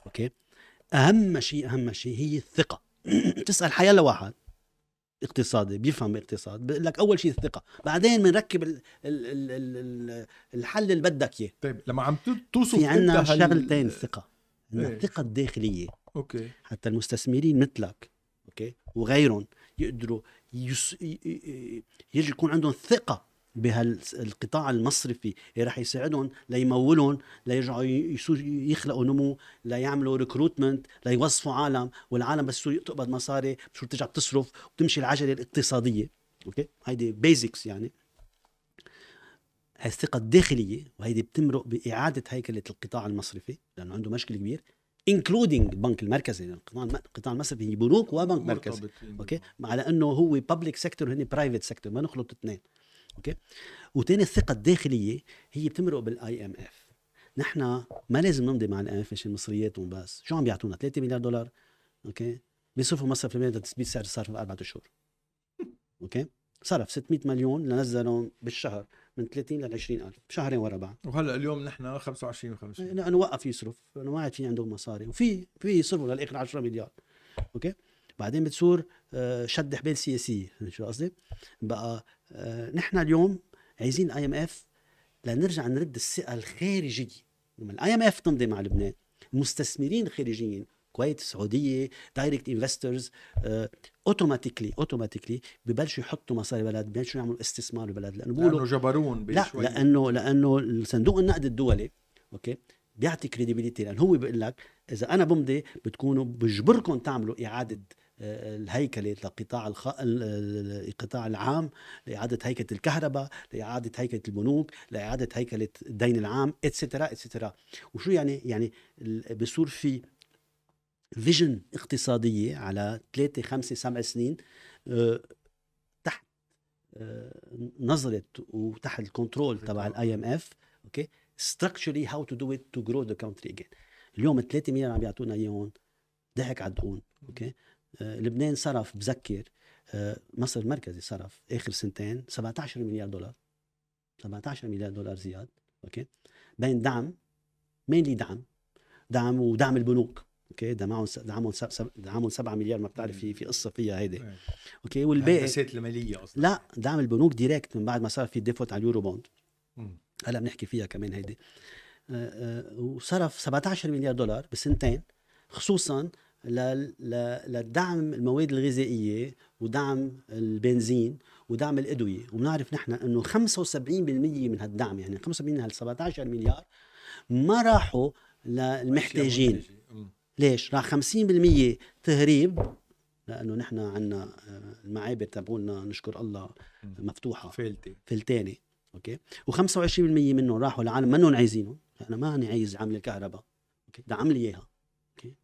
اوكي اهم شيء اهم شيء هي الثقه تسال حيلا واحد اقتصادي بيفهم اقتصاد بقول لك اول شيء الثقه بعدين بنركب ال ال ال الحل اللي بدك اياه طيب لما عم توصف في عندنا شغلتين الثقه إيه؟ الثقه الداخليه اوكي حتى المستثمرين مثلك اوكي وغيرهم يقدروا يس... يجي يكون عندهم ثقه بهالقطاع المصرفي اللي رح يساعدهم ليمولهم ليرجعوا يخلقوا نمو ليعملوا ريكروتمنت ليوظفوا عالم والعالم بس تقبض مصاري بصير ترجع تصرف وتمشي العجله الاقتصاديه اوكي هيدي بيزكس يعني هي الثقة الداخلية وهيدي بتمرق بإعادة هيكلة القطاع المصرفي لأنه عنده مشكل كبير انكلودينج البنك المركزي لان يعني القطاع المصرفي هي بنوك وبنك مركزي اوكي على انه هو بابليك سيكتور هن برايفت سيكتور ما نخلط اثنين اوكي وثاني الثقه الداخليه هي بتمرق بالاي ام اف نحن ما لازم نمضي مع الاي ام اف مصرياتهم بس شو عم بيعطونا 3 مليار دولار اوكي بيصرفوا مصرف لبنان لتثبيت سعر الصرف باربع اشهر اوكي صرف 600 مليون لنزلهم بالشهر من 30 20 20000 شهرين ورا بعض وهلا اليوم نحن 25 و50 إيه، لانه وقف يصرف لانه ما عاد في عنده مصاري وفي في يصرفوا للاخر 10 مليار اوكي بعدين بتصير آه، شد حبال سياسيه فهمت شو قصدي؟ بقى آه، نحن اليوم عايزين اي ام اف لنرجع نرد الثقه الخارجيه لما الاي ام اف تمضي مع لبنان مستثمرين خارجيين الكويت السعوديه دايركت انفسترز اوتوماتيكلي اوتوماتيكلي ببلشوا يحطوا مصاري بلد ببلشوا يعملوا استثمار بالبلد لانه بيقولوا لانه بشوي لا لانه لانه صندوق النقد الدولي اوكي بيعطي كريديبيليتي لان هو بيقول لك اذا انا بمضي بتكونوا بجبركم تعملوا اعاده آه، الهيكله للقطاع الخ... القطاع العام لاعاده هيكله الكهرباء لاعاده هيكله البنوك لاعاده هيكله الدين العام اتسترا اتسترا وشو يعني يعني بصير في فيجن اقتصاديه على ثلاثة خمسة سبع سنين آه، تحت آه، نظرة وتحت الكنترول تبع الاي ام اف اوكي structurally how to do it to grow the country again اليوم 3 مليار عم يعطونا اياهم ضحك على الدهون اوكي آه لبنان صرف بذكر آه مصر المركزي صرف اخر سنتين 17 مليار دولار 17 مليار دولار زياد اوكي بين دعم مينلي دعم دعم ودعم البنوك اوكي دعمهم دعمهم دعمهم 7 مليار ما بتعرف في في قصه فيها هيدي اوكي والباقي يعني المؤسسات الماليه اصلا لا دعم البنوك ديريكت من بعد ما صار في ديفوت على اليورو بوند هلا بنحكي فيها كمان هيدي آه، آه، وصرف 17 مليار دولار بسنتين خصوصا لدعم المواد الغذائيه ودعم البنزين ودعم الادويه وبنعرف نحن انه 75% من هالدعم يعني 75% من هال 17 مليار ما راحوا للمحتاجين ليش؟ راح 50% تهريب لانه نحن عندنا آه، المعابر تبعولنا نشكر الله مفتوحه فلتي فلتانه اوكي و25% منهم راحوا لعالم منهم عايزينهم انا ما عايز عامل الكهرباء اوكي دعم لي اياها اوكي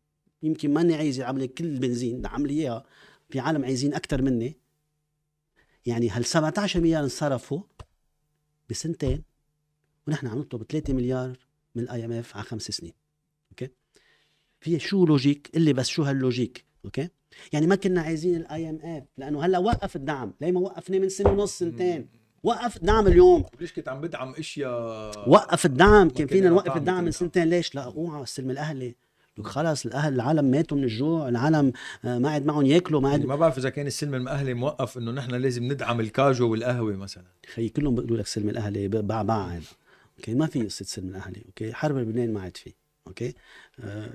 يمكن ماني عايز عمل كل البنزين دعم لي اياها في عالم عايزين اكثر مني يعني هال 17 مليار انصرفوا بسنتين ونحن عم نطلب 3 مليار من الاي ام اف على خمس سنين اوكي في شو لوجيك اللي بس شو هاللوجيك اوكي يعني ما كنا عايزين الاي ام اف لانه هلا وقف الدعم ليه ما وقفناه من سنه ونص سنتين وقف دعم اليوم ليش كنت عم بدعم اشياء وقف الدعم كان فينا نوقف الدعم من سنتين ليش لا اوعى السلم الاهلي خلص الاهل العالم ماتوا من الجوع العالم آه، ما عاد معهم ياكلوا ما عاد يعني ما بعرف اذا كان السلم المأهلي موقف انه نحن لازم ندعم الكاجو والقهوه مثلا خي كلهم بيقولوا لك سلم الاهلي باع باع اوكي ما في قصه سلم الاهلي اوكي حرب لبنان ما عاد في اوكي آه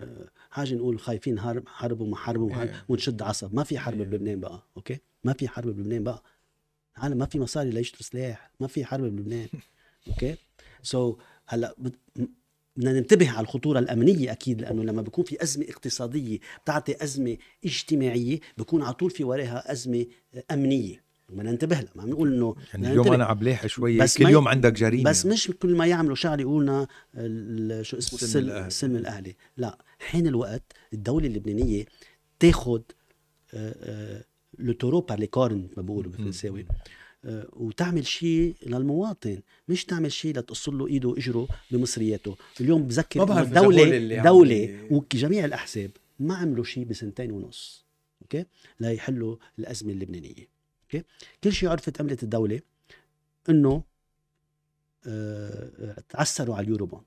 حاجه نقول خايفين حرب حرب وما حرب إيه. ونشد عصب ما في حرب إيه. بلبنان بقى اوكي ما في حرب بلبنان بقى العالم ما في مصاري ليشتروا سلاح ما في حرب بلبنان اوكي سو so, هلا بدنا ننتبه على الخطوره الامنيه اكيد لانه لما بيكون في ازمه اقتصاديه بتعطي ازمه اجتماعيه بيكون على طول في وراها ازمه امنيه بدنا ننتبه لها ما بنقول انه يعني اليوم انا عم لاحق شوي بس كل يوم عندك جريمه بس مش كل ما يعملوا شغله يقولنا شو اسمه السلم, السلم الاهلي السلم الاهلي لا حين الوقت الدوله اللبنانيه تاخذ آه، آه، لو تورو بار لي كورن ما بقولوا بالفرنساوي آه، وتعمل شيء للمواطن مش تعمل شيء لتقص له ايده واجره بمصرياته اليوم بذكر الدولة دولة وجميع الاحزاب ما عملوا شيء بسنتين ونص اوكي ليحلوا الازمه اللبنانيه اوكي كل شيء عرفت عملت الدوله انه آه, آه، تعسروا على اليورو بوند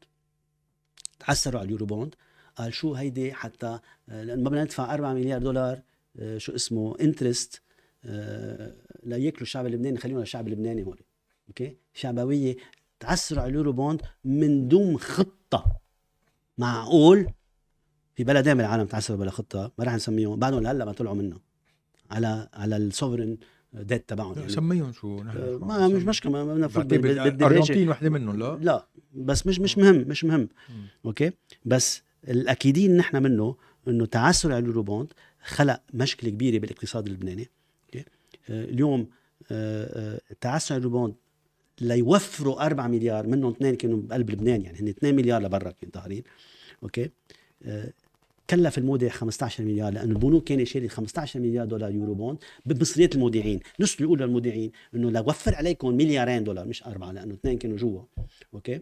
تعسروا على اليورو بوند قال شو هيدي حتى آه، لانه ما بدنا ندفع 4 مليار دولار آه، شو اسمه انترست آه، لا ياكلوا الشعب اللبناني خليهم الشعب اللبناني هون اوكي شعبويه تعسروا على اليورو بوند من دون خطه معقول في بلدين بالعالم تعسروا بلا خطه ما رح نسميهم بعدهم لهلا ما طلعوا منه على على السوفرين ديت تبعهم يعني سميهم شو نحن سمي. آه، مش مشكله ما بدنا نفوت الارجنتين وحده منهم لا لا بس مش مش مهم مش مهم م. اوكي بس الاكيدين نحن منه انه تعسر على اليورو بوند خلق مشكله كبيره بالاقتصاد اللبناني آه، اليوم آه، آه، تعسع الريبوند ليوفروا 4 مليار منهم اثنين كانوا بقلب لبنان يعني هن 2 مليار لبرا كانوا ظاهرين اوكي كلف المودع 15 مليار لانه البنوك كانت شاريه 15 مليار دولار يورو بوند بمصريات المودعين، نص بيقول للمودعين انه لوفر عليكم مليارين دولار مش اربعه لانه اثنين كانوا جوا، اوكي؟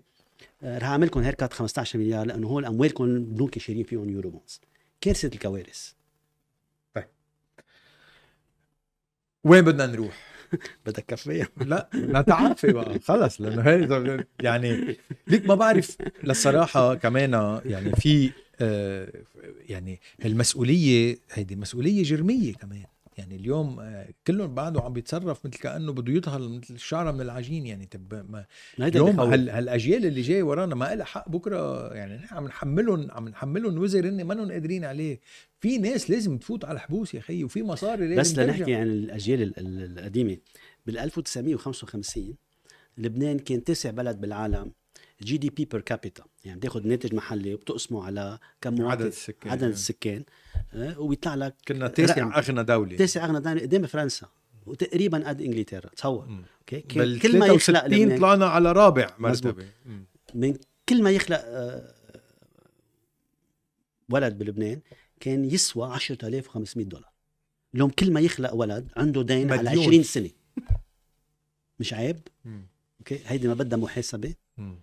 رح اعمل لكم هيركات 15 مليار لانه هول اموالكم البنوك شاريين فيهم يورو بوندز كارثه الكوارث وين بدنا نروح بدك كفيه لا لا تعافي بقى خلص لانه هي يعني ليك ما بعرف للصراحه كمان يعني في آه يعني المسؤوليه هيدي مسؤوليه جرميه كمان يعني اليوم آه، كلهم بعده عم بيتصرف مثل كانه بده يطهر مثل الشعره من العجين يعني طب ما اليوم هال هالاجيال اللي جايه ورانا ما لها حق بكره يعني نحن عم نحملهم عم نحملهم وزر هن منهم قادرين عليه في ناس لازم تفوت على الحبوس يا اخي وفي مصاري لازم بس لنحكي عن الاجيال القديمه بال 1955 لبنان كان تاسع بلد بالعالم جي دي بي بير كابيتا يعني بتاخذ ناتج محلي وبتقسمه على كم عدد السكان عدد يعني. السكان آه، وبيطلع لك كنا تاسع اغنى دوله تاسع اغنى دوله قدام فرنسا وتقريبا قد انجلترا تصور اوكي كل ما يخلق لبنان طلعنا على رابع مرتبه من كل ما يخلق آه، ولد بلبنان كان يسوى 10500 دولار اليوم كل ما يخلق ولد عنده دين على 20 سنه مش عيب اوكي هيدي ما بدها محاسبه مم.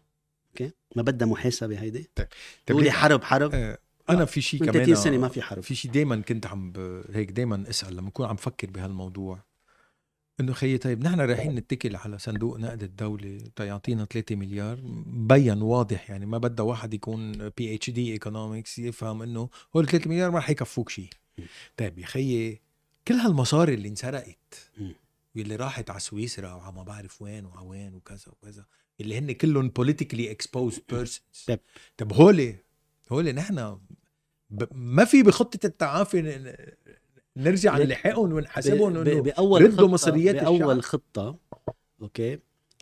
اوكي ما بدها محاسبه هيدي طيب, طيب تقولي حرب حرب آه. انا في شيء كمان 30 سنه ما في حرب في شيء دائما كنت عم ب... هيك دائما اسال لما اكون عم فكر بهالموضوع انه خيي طيب نحن رايحين نتكل على صندوق نقد الدوله تيعطينا 3 مليار مبين واضح يعني ما بدها واحد يكون بي اتش دي ايكونومكس يفهم انه هول 3 مليار ما رح يكفوك شيء طيب يا خيي كل هالمصاري اللي انسرقت واللي راحت على سويسرا وعلى ما بعرف وين وعوين وكذا وكذا اللي هن كلهم بوليتيكلي اكسبوزد بيرسونز طب هول هول نحن ب... ما في بخطه التعافي نرجع نلحقهم ونحاسبهم ب... باول ردوا مصريات باول الشعب. خطه اوكي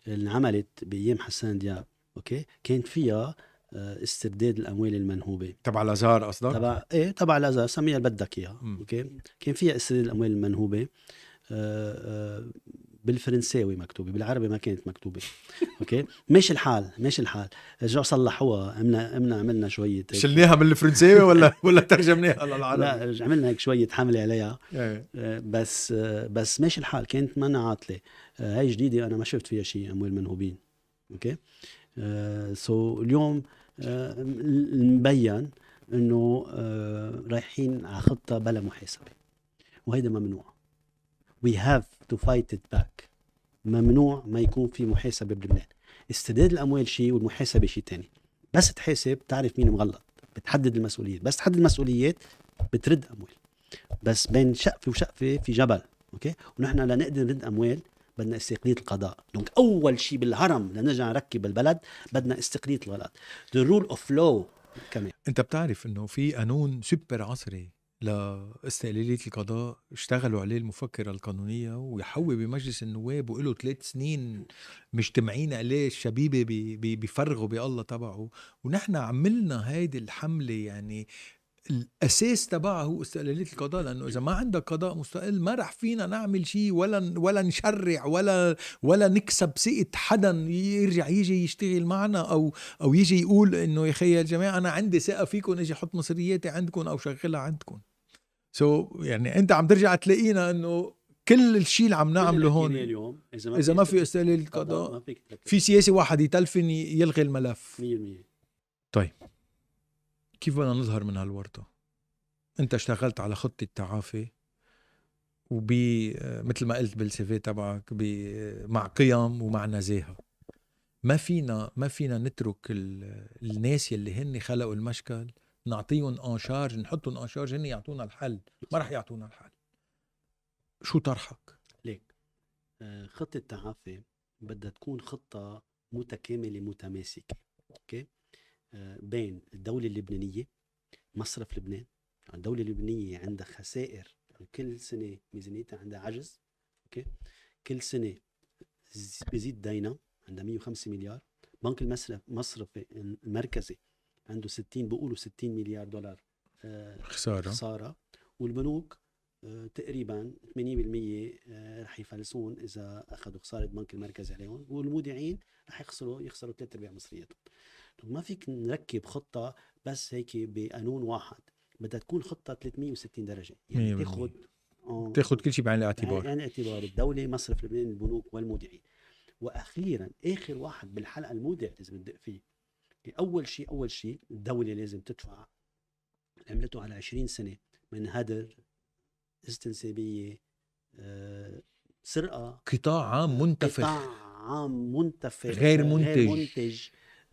اللي انعملت بايام حسان دياب اوكي كان فيها آه، استرداد الاموال المنهوبه تبع لازار قصدك؟ تبع ايه تبع لازار سميها اللي بدك اياها اوكي كان فيها استرداد الاموال المنهوبه آه آه بالفرنساوي مكتوبه بالعربي ما كانت مكتوبه اوكي ماشي الحال ماشي الحال رجعوا صلحوها عملنا عملنا عملنا شويه شلناها من الفرنساوي ولا ولا ترجمناها للعربي لا عملنا هيك شويه حمله عليها إيه. آه، بس آه، بس ماشي الحال كانت ما عاطله آه، هاي جديده انا ما شفت فيها شيء اموال منهوبين اوكي سو اليوم مبين انه رايحين على خطه بلا محاسبه وهيدا ممنوع وي هاف تو فايت ات باك ممنوع ما يكون في محاسبه بلبنان استرداد الاموال شيء والمحاسبه شيء ثاني بس تحاسب تعرف مين مغلط بتحدد المسؤوليات بس تحدد المسؤوليات بترد اموال بس بين شقفه وشقفه في جبل اوكي ونحن لنقدر نرد اموال بدنا استقلاليه القضاء دونك اول شيء بالهرم لنرجع نركب البلد بدنا استقلاليه القضاء the rule of law كمان انت بتعرف انه في قانون سوبر عصري لاستقلالية القضاء اشتغلوا عليه المفكرة القانونية ويحوي بمجلس النواب وله ثلاث سنين مجتمعين عليه الشبيبة بيفرغوا بالله تبعه ونحن عملنا هيدي الحملة يعني الاساس تبعها هو استقلاليه القضاء لانه اذا ما عندك قضاء مستقل ما رح فينا نعمل شيء ولا ولا نشرع ولا ولا نكسب ثقه حدا يرجع يجي يشتغل معنا او او يجي يقول انه يا خي يا جماعه انا عندي ثقه فيكم اجي احط مصرياتي عندكم او شغلها عندكم سو so, يعني انت عم ترجع تلاقينا انه كل الشيء اللي عم نعمله هون اليوم اذا ما اذا ما في استقلال القضاء في سياسي واحد يتلفن يلغي الملف 100% طيب كيف بدنا نظهر من هالورطه؟ انت اشتغلت على خطه تعافي وب مثل ما قلت بالسيفي تبعك مع قيم ومع نزاهه ما فينا ما فينا نترك الناس يلي هن خلقوا المشكل نعطيهم ان شارج نحطهم ان شارج هن يعطونا الحل ما رح يعطونا الحل شو طرحك ليك آه، خطه التعافي بدها تكون خطه متكامله متماسكه اوكي آه، بين الدوله اللبنانيه مصرف لبنان الدوله اللبنانيه عندها خسائر كل سنه ميزانيتها عندها عجز اوكي كل سنه بزيد دينا عندها 105 مليار بنك المصرف المصرفي المركزي عنده 60 بيقولوا 60 مليار دولار آه، خساره خساره والبنوك آه، تقريبا 80% آه، رح يفلسون اذا اخذوا خساره البنك المركزي عليهم والمودعين رح يخسروا يخسروا ثلاث ارباع مصرياتهم ما فيك نركب خطه بس هيك بقانون واحد بدها تكون خطه 360 درجه يعني تاخذ تاخذ كل شيء بعين الاعتبار بعين الاعتبار الدوله مصرف لبنان البنوك والمودعين واخيرا اخر واحد بالحلقه المودع لازم ندق فيه اول شيء اول شيء الدوله لازم تدفع عملته على 20 سنه من هدر استنسابيه آه، سرقه قطاع عام منتفخ قطاع عام منتفخ غير منتج غير منتج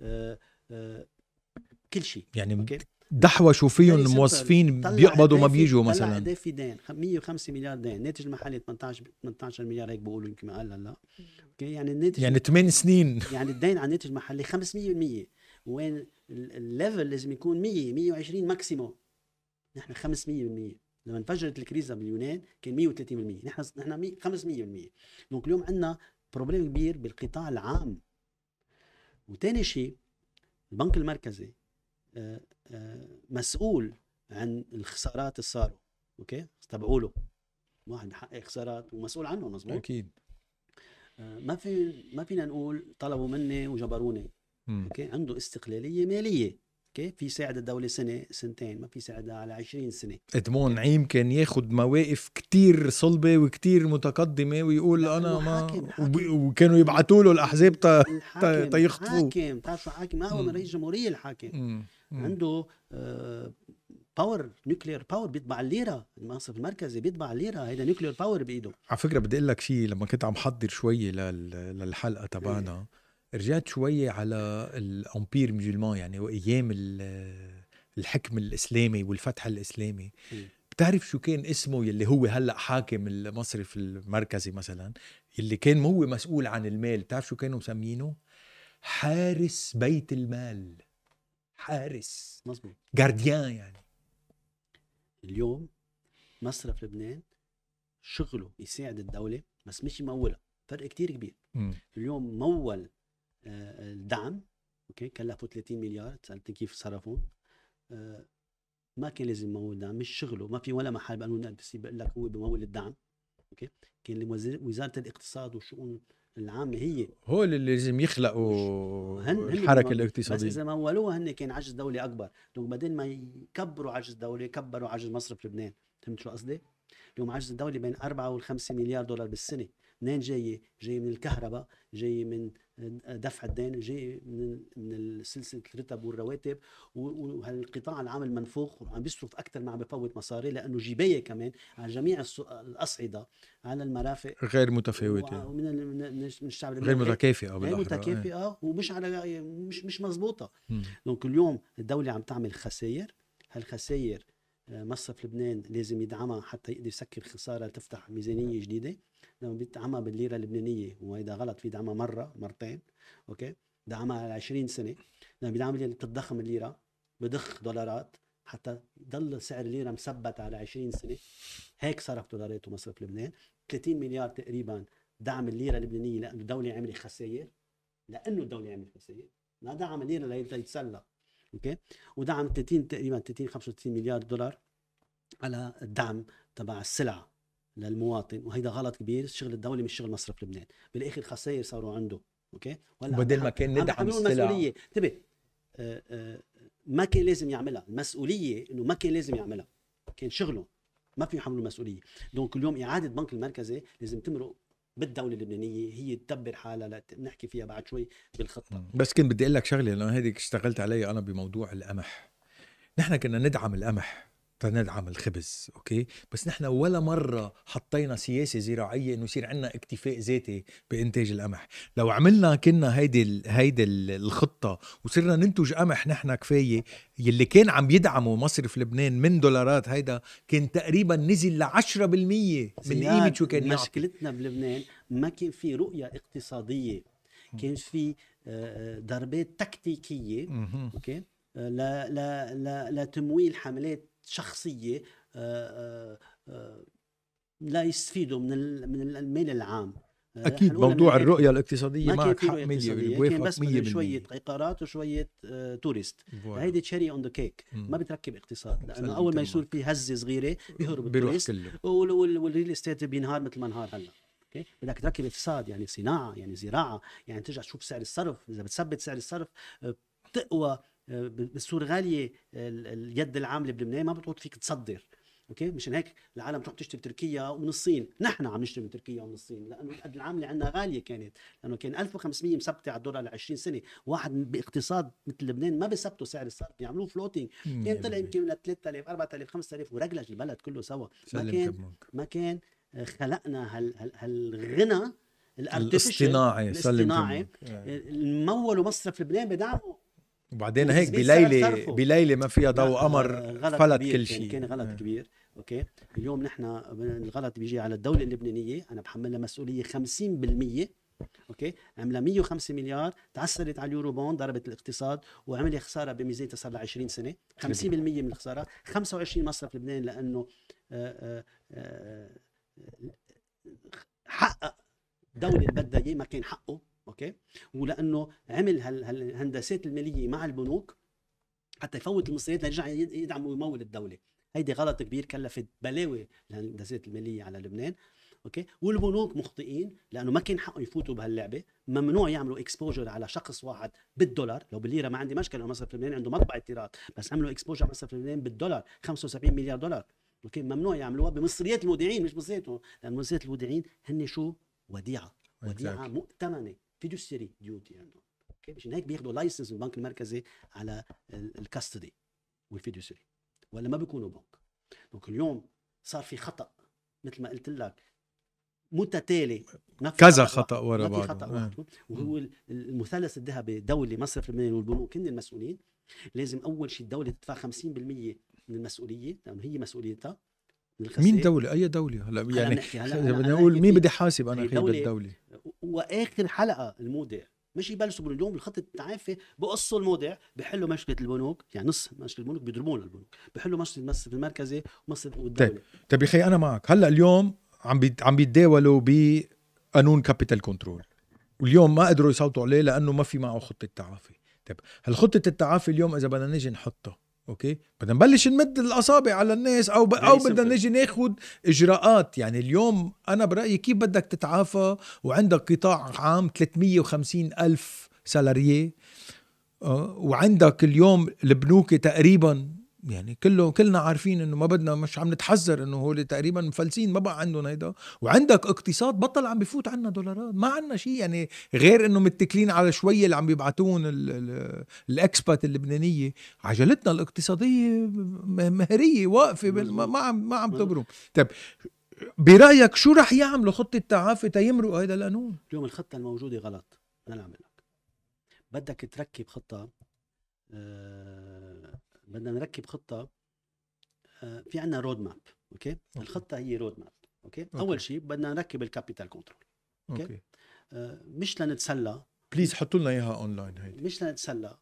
آه، آه، كل شيء يعني أوكي. دحوشوا فيهم يعني الموظفين بيقبضوا ما بيجوا مثلا طلع في دين 105 مليار دين الناتج المحلي 18 18 مليار هيك بيقولوا يمكن اقل هلا اوكي يعني الناتج يعني 8 سنين يعني الدين على الناتج المحلي 500% وين الليفل لازم يكون 100 120 ماكسيموم نحن 500% لما انفجرت الكريزه باليونان كان 130% نحن نحن 500% دونك اليوم عندنا بروبليم كبير بالقطاع العام وثاني شيء البنك المركزي آه، آه، مسؤول عن الخسارات اللي صاروا اوكي تبعوا له واحد حقق خسارات ومسؤول عنه مزبوط اكيد آه، ما في ما فينا نقول طلبوا مني وجبروني اوكي عنده استقلاليه ماليه اوكي في ساعد الدوله سنه سنتين ما في ساعدها على 20 سنه ادمون نعيم يعني كان ياخذ مواقف كتير صلبه وكتير متقدمه ويقول انا ما وكانوا يبعثوا له الاحزاب تيخطفوه الحاكم بتعرف شو حاكم هو من رئيس جمهوريه الحاكم عنده باور نيوكلير باور بيطبع الليره المصرف المركزي بيطبع الليره هيدا نيوكلير باور بايده على فكره بدي اقول لك شيء لما كنت عم حضر شوي للحلقه تبعنا إيه. رجعت شوي على الامبير مجلمان يعني وايام الحكم الاسلامي والفتح الاسلامي بتعرف شو كان اسمه يلي هو هلا حاكم المصرف المركزي مثلا يلي كان هو مسؤول عن المال بتعرف شو كانوا مسمينه حارس بيت المال حارس مظبوط جارديان يعني اليوم مصرف لبنان شغله يساعد الدولة بس مش يمولها فرق كتير كبير م. اليوم مول الدعم اوكي كلفوا 30 مليار سالتني كيف صرفون آه، ما كان لازم يمول دعم مش شغله ما في ولا محل بقانون الدستي بقول لك هو بمول الدعم اوكي كان وزاره الاقتصاد والشؤون العامه هي هو اللي لازم يخلقوا هن الحركه هن الاقتصاديه بس اذا مولوها هن كان عجز دولي اكبر دونك بعدين ما يكبروا عجز دولي كبروا عجز مصرف لبنان فهمت شو قصدي؟ اليوم عجز الدولي بين 4 و 5 مليار دولار بالسنه منين جايه؟ جايه من الكهرباء جايه من دفع الدين جاي من من سلسله الرتب والرواتب وهالقطاع العام المنفوخ وعم بيصرف اكثر ما عم بفوت مصاري لانه جبايه كمان على جميع الاصعده على المرافق غير متفاوته ومن من الشعب غير متكافئه غير متكافئه آه. آه، ومش على مش مش مزبوطه دونك اليوم الدوله عم تعمل خسائر هالخسائر آه، مصرف لبنان لازم يدعمها حتى يقدر يسكر خساره تفتح ميزانيه جديده لما بيدعمها بالليره اللبنانيه وهيدا غلط في دعمها مره مرتين اوكي دعمها على 20 سنه لما بيدعم بتتضخم الليره بضخ دولارات حتى يضل سعر الليره مثبت على 20 سنه هيك صرف دولارات ومصرف لبنان 30 مليار تقريبا دعم الليره اللبنانيه لانه الدوله عملت خسائر لانه الدوله عملت خسائر ما دعم الليره ليتسلى اوكي ودعم 30 تقريبا 30 35 مليار دولار على الدعم تبع السلعه للمواطن وهيدا غلط كبير شغل الدوله مش شغل مصرف لبنان بالاخر خسائر صاروا عنده اوكي ولا بدل ما كان ندعم السلع انتبه آه، آه، ما كان لازم يعملها المسؤوليه انه ما كان لازم يعملها كان شغله ما في يحملوا المسؤوليه دونك اليوم اعاده بنك المركزي لازم تمرق بالدولة اللبنانية هي تدبر حالها نحكي فيها بعد شوي بالخطة بس كنت بدي أقول لك شغلة لأنه هذيك اشتغلت عليها أنا بموضوع القمح نحن كنا ندعم القمح تندعم الخبز اوكي بس نحن ولا مره حطينا سياسه زراعيه انه يصير عندنا اكتفاء ذاتي بانتاج القمح لو عملنا كنا هيدي هيدي الخطه وصرنا ننتج قمح نحن كفايه يلي كان عم يدعمه مصرف لبنان من دولارات هيدا كان تقريبا نزل ل 10% من قيمه شو كان يعطي مشكلتنا بلبنان ما كان في رؤيه اقتصاديه كان في آه، ضربات تكتيكيه اوكي آه، لتمويل حملات شخصيه آه، آه، آه، لا يستفيدوا من من الميل العام اكيد موضوع الرؤيه الاقتصاديه ما معك حق 100% كان بس بده شويه عقارات وشويه توريست هيدي تشيري اون ذا كيك ما بتركب اقتصاد لانه اول ما يصير في هزه صغيره بيهرب التوريست والريل استيت بينهار مثل ما انهار هلا اوكي بدك تركب اقتصاد يعني صناعه يعني زراعه يعني ترجع تشوف سعر الصرف اذا بتثبت سعر الصرف بتقوى بالسور غاليه اليد العامله بلبنان ما بتعود فيك تصدر اوكي مشان هيك العالم تروح تشتري تركيا ومن الصين نحن عم نشتري من تركيا ومن الصين لانه اليد العامله عندنا غاليه كانت لانه كان 1500 مثبته على الدولار ل 20 سنه واحد باقتصاد مثل لبنان ما بيثبتوا سعر الصرف بيعملوه فلوتينج كان طلع يمكن ل 3000 4000 5000 ورجلج البلد كله سوا ما كان ما كان آه، خلقنا هال هالغنى الارتفيشال الاصطناعي الاصطناعي يعني. آه، مولوا مصرف لبنان بدعمه وبعدين هيك بليله بليله ما فيها ضوء قمر فلت كل شيء كان غلط كبير اوكي اليوم نحن الغلط بيجي على الدوله اللبنانيه انا بحملها مسؤوليه 50% اوكي عملها 105 مليار تعثرت على اليورو بون ضربت الاقتصاد وعمل خساره بميزانيه صار لها 20 سنه 50% من الخساره 25 مصرف لبنان لانه آه، آه، آه، حقق دولة بدها اياه ما كان حقه اوكي ولانه عمل هالهندسات الماليه مع البنوك حتى يفوت المصريات ليرجع يدعم ويمول الدوله هيدي غلط كبير كلفت بلاوي الهندسات الماليه على لبنان اوكي والبنوك مخطئين لانه ما كان حقهم يفوتوا بهاللعبه ممنوع يعملوا اكسبوجر على شخص واحد بالدولار لو بالليره ما عندي مشكله لو مصرف لبنان عنده مطبع ايراد بس عملوا اكسبوجر على مصرف لبنان بالدولار 75 مليار دولار اوكي ممنوع يعملوها بمصريات المودعين مش مصرياتهم لان مصريات المودعين هن شو وديعه وديعه مؤتمنه فيديو اشتري ديوتي عندهم اوكي عشان هيك بياخذوا لايسنس من البنك المركزي على الكاستدي والفيديو ولا ما بيكونوا بنك دونك اليوم صار في خطا مثل ما قلت لك متتالي كذا خطا ورا بعض خطا آه. ورا وهو المثلث الذهبي دولي مصرف لبنان والبنوك هن المسؤولين لازم اول شيء الدوله تدفع 50% من المسؤوليه لانه هي مسؤوليتها مين دولة؟ أي دولة؟ هلا يعني بدنا نقول مين بدي حاسب أنا غير بالدولة؟ وآخر حلقة المودع مش يبلشوا بالنجوم بالخط التعافي بقصوا المودع بحلوا مشكله البنوك يعني نص مشكله البنوك بيضربون البنوك بحلوا مشكله المصرف المركزي ومصرف الدولة طيب طيب يا اخي انا معك هلا اليوم عم بي... عم بيتداولوا بقانون كابيتال كنترول واليوم ما قدروا يصوتوا عليه لانه ما في معه خطه تعافي طيب هل خطه التعافي اليوم اذا بدنا نيجي نحطها اوكي بدنا نبلش نمد الاصابع على الناس او ب... او بدنا نجي ناخذ اجراءات يعني اليوم انا برايي كيف بدك تتعافى وعندك قطاع عام 350 الف سالاريه آه، وعندك اليوم البنوك تقريبا يعني كله كلنا عارفين انه ما بدنا مش عم نتحذر انه هو تقريبا مفلسين ما بقى عندهم هيدا وعندك اقتصاد بطل عم بفوت عنا دولارات ما عنا شيء يعني غير انه متكلين على شويه اللي عم بيبعتون الاكسبات اللبنانيه عجلتنا الاقتصاديه مهريه واقفه ما عم ما عم تبرم طيب برايك شو رح يعملوا خطه تعافي تيمرقوا هيدا القانون؟ اليوم الخطه الموجوده غلط انا اللي عم بدك بدك تركب خطه أه بدنا نركب خطه آه، في عندنا رود ماب أوكي؟, اوكي الخطه هي رود ماب اوكي, أوكي. اول شيء بدنا نركب الكابيتال كنترول اوكي, أوكي. آه، مش لنتسلى بليز حطوا لنا اياها اونلاين هيدي مش لنتسلى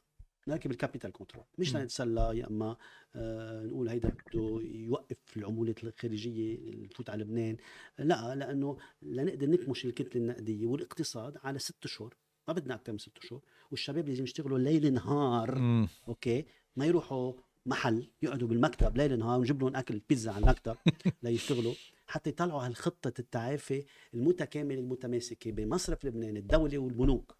نركب الكابيتال كنترول مش لنتسلى يا اما آه، نقول هيدا بده يوقف العمولة الخارجية اللي تفوت على لبنان لا لأنه لنقدر نكمش الكتلة النقدية والاقتصاد على ست أشهر ما بدنا أكثر من ست أشهر والشباب لازم يشتغلوا ليل نهار أوكي ما يروحوا محل يقعدوا بالمكتب ليل نهار ونجيب لهم اكل بيتزا على المكتب ليشتغلوا حتى يطلعوا هالخطه التعافي المتكامله المتماسكه بمصرف لبنان الدولي والبنوك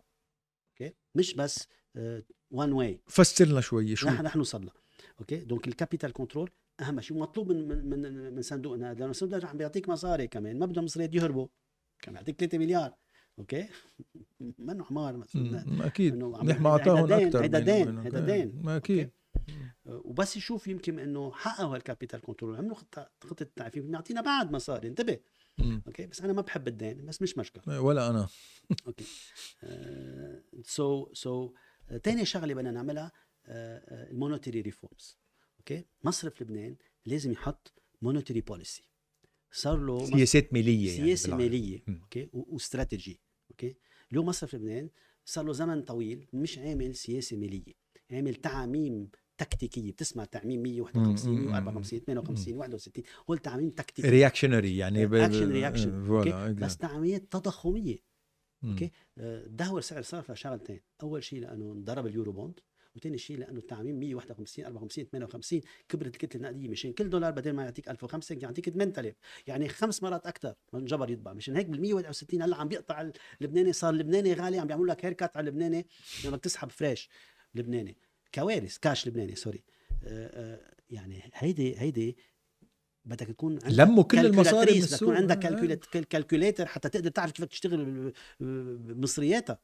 اوكي مش بس وان آه، واي فسرنا شوي شو نحن وصلنا اوكي دونك الكابيتال كنترول اهم شيء مطلوب من من من, من صندوقنا لانه الصندوق عم بيعطيك مصاري كمان ما بدهم مصريات يهربوا كان يعطيك 3 مليار اوكي منه حمار اكيد نحن اعطاهم اكثر هيدا دين هيدا دين اكيد أوكي. أه، وبس يشوف يمكن انه حققوا الكابيتال كنترول عملوا خطه التعفيف يعطينا بعد مصاري انتبه اوكي بس انا ما بحب الدين بس مش مشكله إيه، ولا انا اوكي سو سو ثاني شغله بدنا نعملها المونوتري أه، ريفورمز أه، اوكي مصرف لبنان لازم يحط مونيتري بوليسي صار له سياسات ماليه يعني سياسه يعني ماليه اوكي واستراتيجي اوكي اليوم مصرف لبنان صار له زمن طويل مش عامل سياسه ماليه عامل تعاميم تكتيكيه بتسمع تعميم 151 54 58 61 هول تعميم تكتيكي رياكشنري يعني رياكشن رياكشن بس تعميمات تضخميه اوكي آه، دهور سعر الصرف لشغلتين اول شيء لانه انضرب اليورو بوند وثاني شيء لانه التعميم 151 54 58 كبرت الكتله النقديه مشان كل دولار بدل ما يعطيك 1005 يعطيك 8000 يعني خمس مرات اكثر من جبر يطبع مشان هيك بال 161 هلا عم بيقطع اللبناني صار اللبناني غالي عم بيعملوا لك هير كات على اللبناني لما يعني تسحب فريش لبناني كوارث كاش لبناني سوري آه، آه، يعني هيدي هيدي بدك تكون لموا كل المصاري بدك تكون عندك آه. كالكوليتر حتى تقدر تعرف كيف تشتغل مصرياتك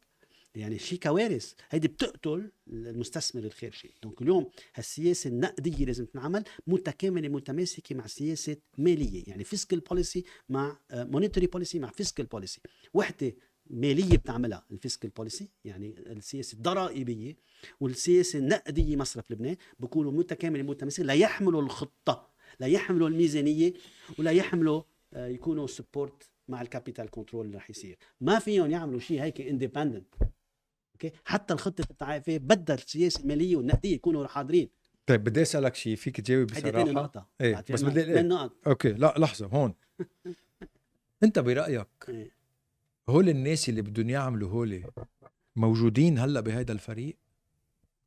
يعني شيء كوارث هيدي بتقتل المستثمر الخارجي دونك اليوم هالسياسه النقديه لازم تنعمل متكامله متماسكه مع سياسه ماليه يعني فيسكال بوليسي مع مونيتري بوليسي مع فيسكال بوليسي وحده ماليه بتعملها الفيسكال بوليسي يعني السياسه الضرائبيه والسياسه النقديه مصرف لبنان بكونوا متكامله متماسكه ليحملوا الخطه ليحملوا الميزانيه ولا يحملوا آه، يكونوا سبورت مع الكابيتال كنترول اللي رح يصير ما فيهم يعملوا شيء هيك اندبندنت اوكي حتى الخطه التعافي بدها السياسه الماليه والنقديه يكونوا حاضرين طيب بدي اسالك شيء فيك تجاوب بسرعه هيدي نقطة ايه بس بدي ايه. اوكي لا لحظة هون انت برايك ايه. هول الناس اللي بدهم يعملوا هول موجودين هلا بهيدا الفريق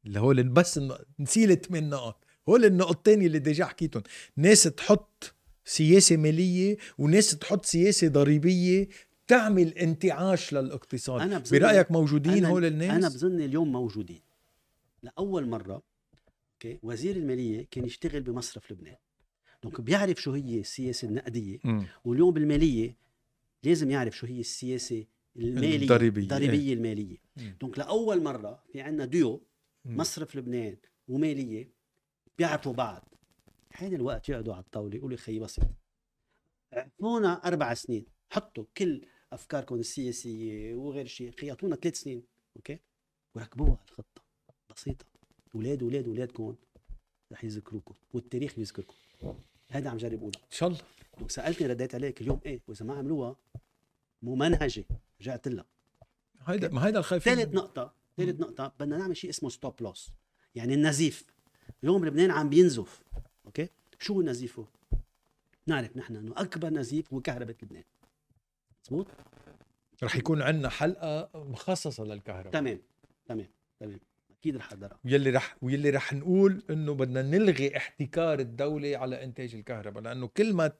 اللي هول بس نسيل ثمان نقط هول النقطتين اللي ديجا حكيتهم ناس تحط سياسة مالية وناس تحط سياسة ضريبية تعمل انتعاش للاقتصاد أنا بزن... برأيك موجودين هول الناس؟ أنا بظن اليوم موجودين لأول مرة أوكي وزير المالية كان يشتغل بمصرف لبنان دونك بيعرف شو هي السياسة النقدية م. واليوم بالمالية لازم يعرف شو هي السياسه الماليه الضريبيه الضريبيه إيه. الماليه دونك لاول مره في عندنا ديو مصرف لبنان وماليه بيعرفوا بعض حين الوقت يقعدوا على الطاوله يقولوا خي بسيط اعطونا اربع سنين حطوا كل افكاركم السياسيه وغير شيء خيطونا ثلاث سنين اوكي وركبوها الخطه بسيطه اولاد اولاد اولادكم رح يذكروكم والتاريخ بيذكركم هذا عم جرب اقوله ان شاء الله وسالتني رديت عليك اليوم ايه واذا ما عملوها ممنهجه رجعت لها هيدا ما هيدا الخايف ثالث نقطه ثالث نقطه بدنا نعمل شيء اسمه ستوب لوس يعني النزيف اليوم لبنان عم بينزف اوكي شو نزيفه نعرف نحن انه اكبر نزيف هو كهرباء لبنان مضبوط؟ رح يكون عندنا حلقه مخصصه للكهرباء تمام تمام تمام اكيد رح اقدر يلي رح واللي رح نقول انه بدنا نلغي احتكار الدوله على انتاج الكهرباء لانه كل ما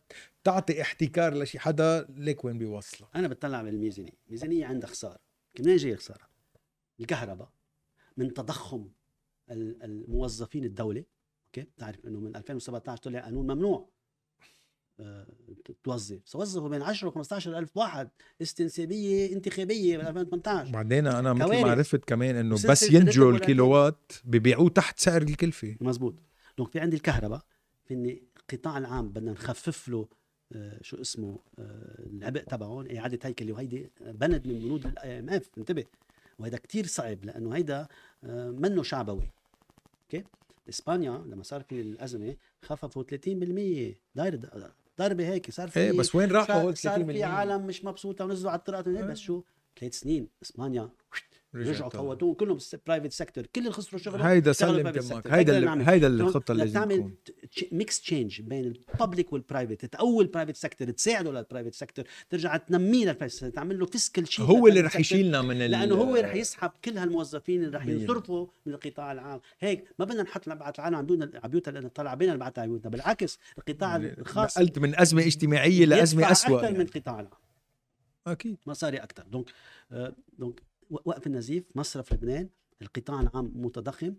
تعطي احتكار لشي حدا ليك وين بيوصله انا بتطلع بالميزانيه الميزانيه عندها خساره منين جاي الخساره الكهرباء من تضخم الموظفين الدوله اوكي بتعرف انه من 2017 طلع قانون ممنوع توظف آه، توظفوا بين 10 و 15 الف واحد استنسابيه انتخابيه بال 2018 وبعدين انا مثل ما عرفت كمان انه بس ينتجوا الكيلووات ببيعوه تحت سعر الكلفه مزبوط دونك في عندي الكهرباء في القطاع العام بدنا نخفف له آه، شو اسمه آه، العبء تبعهم اعاده هيكله وهيدي بند من بنود الاي ام اف انتبه وهيدا كتير صعب لانه هيدا منه شعبوي اوكي اسبانيا لما صار في الازمه خففوا 30% دايركت ضربه هيك صار إيه، في ايه بس وين راحوا هول صار في عالم مش مبسوطه ونزلوا على الطرقات إيه. بس شو ثلاث سنين اسبانيا رجعوا فوتوه كلهم برايفت سيكتور كل اللي خسروا شغلهم هيدا سلم كمك هيدا هيدا الخطه اللي لازم تعمل ميكس تشينج بين الببليك والبرايفت تقوي البرايفت سيكتور تساعده للبرايفت سيكتور ترجع تنميه للبرايفت سيكتور تعمل له فيسكال شيء هو اللي رح يشيلنا من لانه هو رح يسحب كل هالموظفين اللي رح ينصرفوا من القطاع العام هيك ما بدنا نحط نبعث العالم على على بيوتنا لانه طلع بينا نبعث على بيوتنا بالعكس القطاع الخاص قلت من ازمه اجتماعيه لازمه اسوء اكثر من القطاع يعني. العام اكيد مصاري اكثر دونك آه، دونك وقف النزيف مصرف لبنان القطاع العام متضخم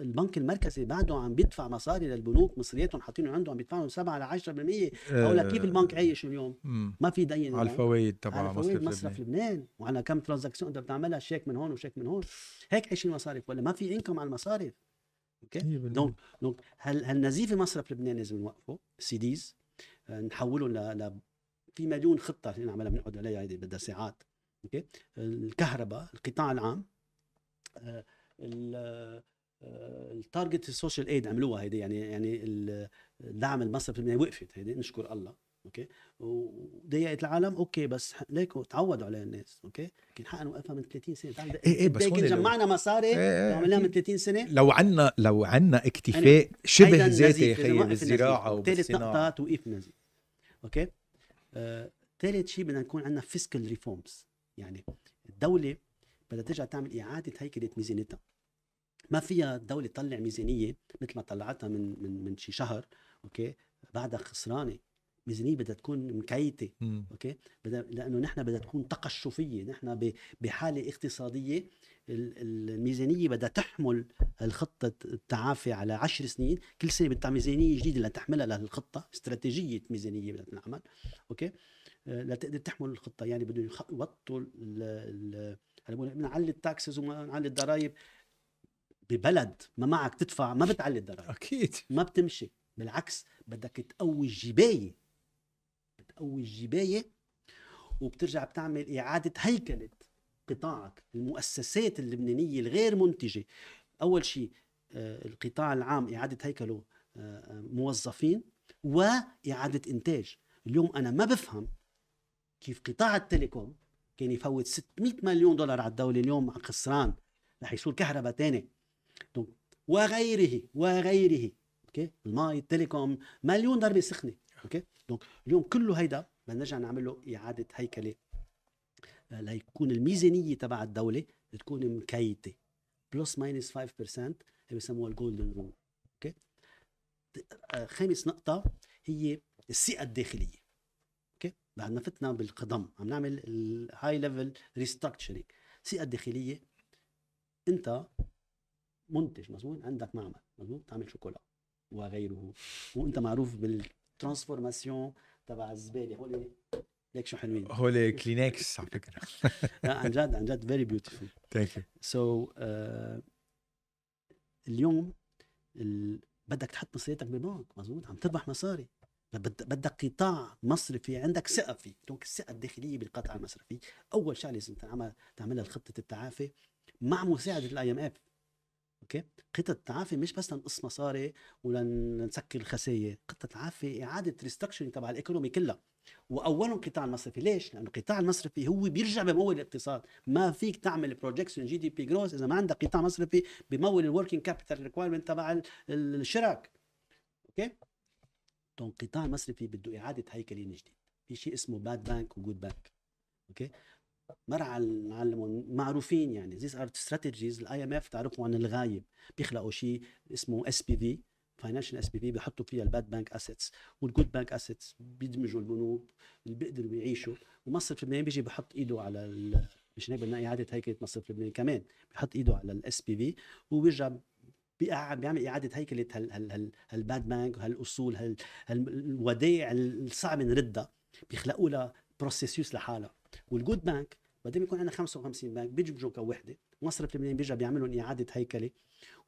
البنك المركزي بعده عم بيدفع مصاري للبنوك مصرياتهم حاطينهم عنده عم بيدفعوا 7 ل 10% هقول كيف البنك عايش اليوم؟ ما في دين على الفوائد تبع مصرف, مصرف لبنان. لبنان وعلى كم ترانزاكسيون انت بتعملها شيك من هون وشيك من هون هيك عايشين المصارف ولا ما في انكم على المصارف اوكي دونك إيه، دونك هل هل نزيف مصرف لبنان لازم نوقفه سيديز آه، نحولهم ل في مليون خطه نعملها بنقعد عليها هيدي بدها ساعات اوكي الكهرباء القطاع العام التارجت السوشيال ايد عملوها هيدي يعني يعني الدعم المصرفي المالي وقفت هيدي نشكر الله اوكي وضيقت العالم اوكي بس ليكو تعودوا عليها الناس اوكي كان حقا نوقفها من 30 سنه تعال ايه ايه بس هون جمعنا مصاري ايه ايه وعملناها من 30 سنه لو عنا لو عنا اكتفاء يعني شبه ذاتي خيي بالزراعه وبالصناعه ثالث نقطه توقيف نزيف اوكي ثالث آه شيء بدنا نكون عندنا فيسكال ريفورمز يعني الدوله بدها ترجع تعمل اعاده هيكله ميزانيتها ما فيها الدولة تطلع ميزانية مثل ما طلعتها من من من شي شهر اوكي بعدها خسرانة ميزانية بدها تكون مكيتة اوكي بدها لانه نحن بدها تكون تقشفية نحن بحالة اقتصادية الميزانية بدها تحمل الخطة التعافي على عشر سنين كل سنة بدها ميزانية جديدة لتحملها للخطة استراتيجية ميزانية بدها تنعمل اوكي آه، لا تقدر تحمل الخطه يعني بدهم يوطوا هلا بقول نعلي التاكسز ونعلي الضرائب ببلد ما معك تدفع ما بتعلي الضرائب اكيد ما بتمشي بالعكس بدك تقوي الجبايه بتقوي الجبايه وبترجع بتعمل اعاده هيكله قطاعك المؤسسات اللبنانيه الغير منتجه اول شيء آه، القطاع العام اعاده هيكله آه، موظفين واعاده انتاج اليوم انا ما بفهم كيف قطاع التليكوم كان يفوت 600 مليون دولار على الدوله اليوم خسران رح يصير كهرباء ثاني دونك وغيره وغيره اوكي المي التليكوم مليون ضربه سخنه اوكي دونك اليوم كله هيدا بدنا نرجع نعمل له اعاده هيكله آه، ليكون الميزانيه تبع الدوله تكون مكيته بلس ماينس 5% اللي بسموها الجولدن رول اوكي آه، خامس نقطه هي الثقه الداخليه بعد ما فتنا بالقدم عم نعمل الهاي ليفل ريستراكشرينج الثقه الداخليه انت منتج مزبوط عندك معمل مزبوط تعمل شوكولا وغيره وانت معروف بالترانسفورماسيون تبع الزباله هول ليك شو حلوين هول كلينكس على فكره لا عن جد عن جد فيري بيوتيفول ثانك يو سو اليوم ال... بدك تحط مصاريتك بالبنك مزبوط عم تربح مصاري بدك قطاع مصرفي عندك ثقه فيه، دونك الثقه الداخليه بالقطاع المصرفي، اول شغله لازم تنعمل تعملها خطه التعافي مع مساعده الاي ام اف. اوكي؟ خطه التعافي مش بس لنقص مصاري ولنسكر الخسائر، خطه التعافي اعاده ريستراكشرنج تبع الايكونومي كلها. واولهم القطاع المصرفي، ليش؟ لانه القطاع المصرفي هو بيرجع بمول الاقتصاد، ما فيك تعمل بروجكشن جي دي بي جروس اذا ما عندك قطاع مصرفي بمول الوركينج كابيتال ريكوايرمنت تبع الشراك. اوكي؟ قطاع مصرفي بده اعاده هيكله من جديد في شيء اسمه باد بانك وجود بانك اوكي مر على نعلمهم معروفين يعني ذيس ار ستراتيجيز الاي ام اف تعرفوا عن الغايب بيخلقوا شيء اسمه اس بي في فاينانشال اس بي في بيحطوا فيها الباد بانك اسيتس والجود بانك اسيتس بيدمجوا البنوك اللي بيقدروا يعيشوا ومصرف لبنان بيجي بحط ايده على مش هيك بدنا اعاده هيكله مصرف لبنان كمان بحط ايده على الاس بي في وبيرجع بيعمل اعاده هيكله هالباد بانك وهالاصول هالودائع الصعب نردها بيخلقوا لها بروسيسيوس لحالها والجود بانك بعدين يكون عندنا 55 بنك بيجمجوا كوحده مصرف لبنان بيرجع بيعملوا اعاده هيكله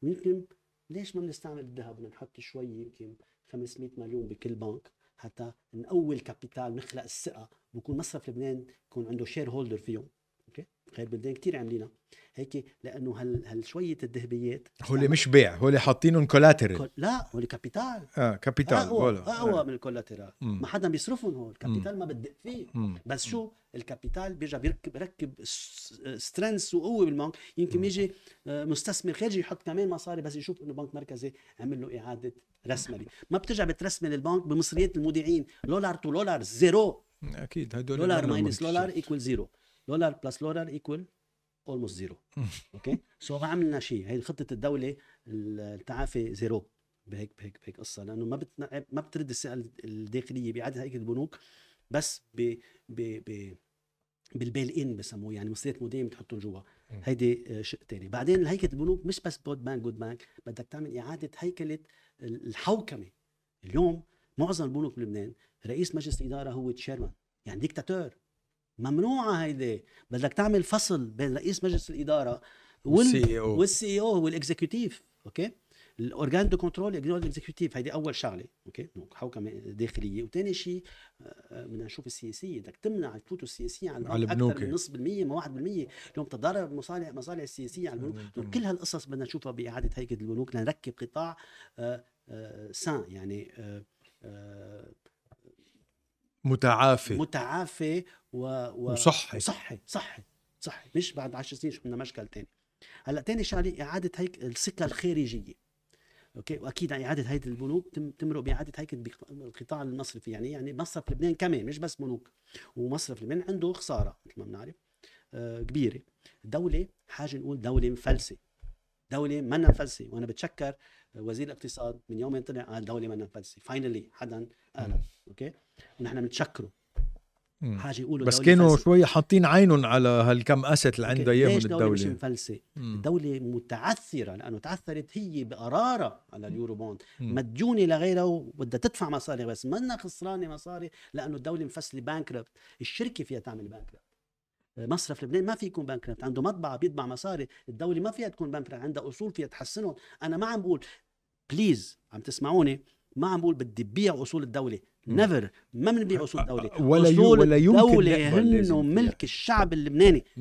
ويمكن ليش ما بنستعمل الذهب نحط شوي يمكن 500 مليون بكل بنك حتى نقوي الكابيتال نخلق الثقه ويكون مصرف لبنان يكون عنده شير هولدر فيهم اوكي هاي البلدان كثير عاملينها هيك لانه هال هال شويه الذهبيات هول يعني مش بيع هول حاطينهم كولاترال لا هول كابيتال اه كابيتال اقوى اقوى آه. من الكولاترال ما حدا بيصرفهم هول الكابيتال ما بدق فيه مم. بس شو الكابيتال بيرجع بيركب ركب سترينث وقوه بالبنك يمكن يجي آه، مستثمر خارجي يحط كمان مصاري بس يشوف انه بنك مركزي عمل له اعاده رسمله ما بترجع بترسم للبنك بمصريات المودعين لولار تو لولار زيرو اكيد هدول دولار ماينس لولار ايكوال زيرو دولار بلس دولار ايكوال اولموست زيرو اوكي سو ما عملنا شيء هي خطه الدوله التعافي زيرو بهيك بهيك بهيك قصه لانه ما بتنع... ما بترد السعر الداخليه بعد هيك البنوك بس ب ب ب بالبيل ان بسموه يعني مصريات مدين بتحطهم جوا هيدي آه، شق ثاني بعدين هيكله البنوك مش بس بود بانك جود بانك بدك تعمل اعاده هيكله الحوكمه اليوم معظم البنوك بلبنان رئيس مجلس الاداره هو تشيرمان يعني ديكتاتور ممنوعه هيدي بدك تعمل فصل بين رئيس مجلس الاداره والسي او والسي او والاكزيكتيف اوكي الاورجان دو كنترول الاكزيكتيف هيدي اول شغله اوكي حوكمه داخليه وثاني شيء آه، آه، بدنا نشوف السياسيه بدك تمنع الفوتو السياسيه على البنوك اكثر من نص بالمية ما 1% اليوم تتضرر مصالح مصالح السياسيه على البنوك كل هالقصص بدنا نشوفها باعاده هيكل البنوك لنركب قطاع آه، سان يعني آآ متعافي متعافي و... و... وصحي صحي صحي صحي مش بعد 10 سنين شفنا مشكل تاني هلا تاني شغله اعاده هيك السكه الخارجيه اوكي واكيد اعاده هيدي البنوك تمرق باعاده هيك القطاع المصرفي يعني يعني مصرف لبنان كمان مش بس بنوك ومصرف لبنان عنده خساره مثل ما بنعرف آه كبيره دوله حاجه نقول دوله مفلسه دوله منا مفلسه وانا بتشكر وزير الاقتصاد من يومين طلع قال دوله منا مفلسه فاينلي حدا انا اوكي ونحن بنتشكره حاجه يقولوا بس كانوا شوي حاطين عينهم على هالكم اسيت اللي عندها اياهم الدوله الدوله مش مفلسه الدوله متعثره لانه تعثرت هي بقرارها على اليورو بوند مديونه لغيرها وبدها تدفع مصاري بس منا خسرانه مصاري لانه الدوله مفسله بانكربت الشركه فيها تعمل بانكربت مصرف لبنان ما في يكون بانكربت عنده مطبعه بيطبع مصاري الدوله ما فيها تكون بانكربت عندها اصول فيها تحسنهم انا ما عم بقول بليز عم تسمعوني ما عم بقول بدي بيع اصول الدوله نيفر ما بنبيع أه، اصول أه، الدوله أه، ولا اصول ولا يمكن الدوله هن ملك الشعب اللبناني 100%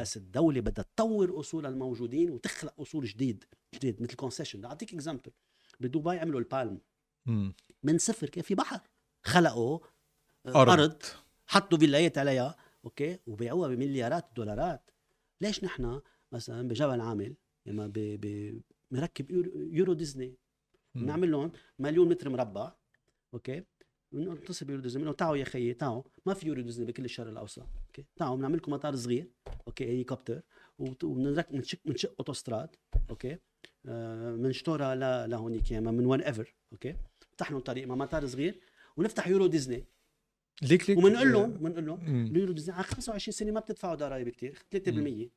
بس الدوله بدها تطور اصولها الموجودين وتخلق اصول جديد جديد مثل كونسيشن اعطيك اكزامبل بدبي عملوا البالم من صفر كان في بحر خلقوا أرض, أرض حطوا فيلايات عليها اوكي وبيعوها بمليارات الدولارات ليش نحن مثلا بجبل عامل لما يعني يورو ديزني بنعمل لهم مليون متر مربع اوكي بنتصل بيوريدوز بنقول تعوا يا خيي تعوا ما في ديزني بكل الشرق الاوسط اوكي تعوا بنعمل لكم مطار صغير اوكي هليكوبتر ونشق بنشق اوتوستراد اوكي آه، من شتورا ل لهونيك يا من وين ايفر اوكي فتحنا لهم طريق مع مطار صغير ونفتح يورو ديزني ليك ليك وبنقول لهم بنقول آه. لهم يورو ديزني على 25 سنه ما بتدفعوا ضرائب كثير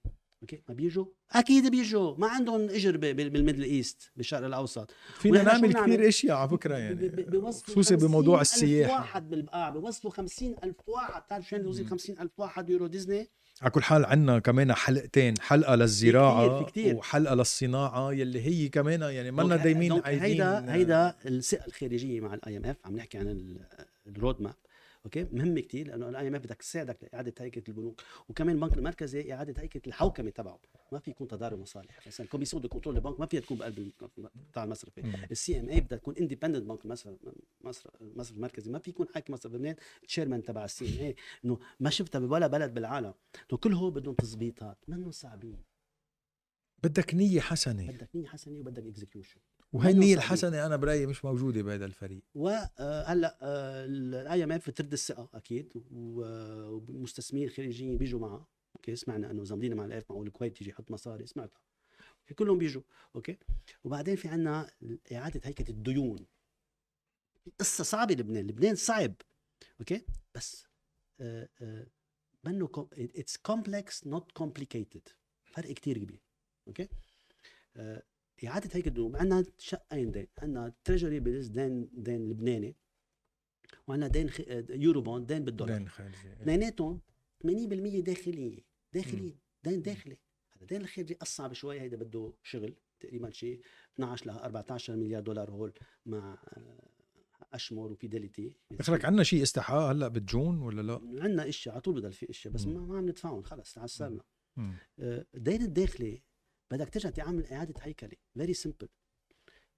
3% اوكي ما بيجوا اكيد بيجوا ما عندهم اجر بالميدل ايست بالشرق الاوسط فينا نعمل كثير اشياء على فكره يعني خصوصا بموضوع السياحه آه، ألف واحد بالبقاع بوصلوا 50000 واحد بتعرف شو يعني يوصل 50000 واحد يورو ديزني على كل حال عندنا كمان حلقتين حلقه للزراعه في كتير في كتير. وحلقه للصناعه يلي هي كمان يعني منا دايمين عايدين هيدا هيدا الثقه الخارجيه مع الاي ام اف عم نحكي عن الرود ماب اوكي مهم كثير لانه الاي ام اف بدك تساعدك لاعاده هيكله البنوك وكمان البنك المركزي اعاده هيكله الحوكمه تبعه ما في يكون تضارب مصالح مثلا كوميسيون دو كنترول البنك ما فيها تكون بقلب القطاع المصرفي السي ام اي بدها تكون اندبندنت بنك مصر مصر المركزي ما في يكون حاكم مصرف لبنان تشيرمان تبع السي ام اي انه ما شفتها بولا بلد بالعالم انه كل هو بدهم تظبيطات منهم صعبين بدك نيه حسنه بدك نيه حسنه وبدك اكزكيوشن وهني الحسنه انا برايي مش موجوده بهذا الفريق وهلا آه، الاي آه، ام اف بترد الثقه اكيد آه، ومستثمرين خليجيين بيجوا معها اوكي سمعنا انه زمدينا مع الاف معقول الكويت تيجي يحط مصاري سمعتها كلهم بيجوا اوكي وبعدين في عندنا اعاده هيكله الديون قصه صعبه لبنان لبنان صعب اوكي بس منه اتس كومبلكس نوت كومبليكيتد فرق كتير كبير اوكي اعاده هيك الدروب عندنا شقين دين عندنا تريجري بيلز دين دين لبناني وعندنا دين خ... يورو بوند دين بالدولار دين خارجي إيه. اثنيناتهم 80% داخليه داخليه دين داخلي هذا الدين الخارجي اصعب شوي هيدا بده شغل تقريبا شيء 12 ل 14 مليار دولار هول مع آه، اشمور وفيداليتي اخرك عندنا شيء استحقاق هلا بتجون ولا لا؟ عندنا اشياء على طول بضل في اشياء بس ما, ما عم ندفعهم خلص تعثرنا الدين آه، الداخلي بدك ترجع تعمل اعاده هيكله فيري سمبل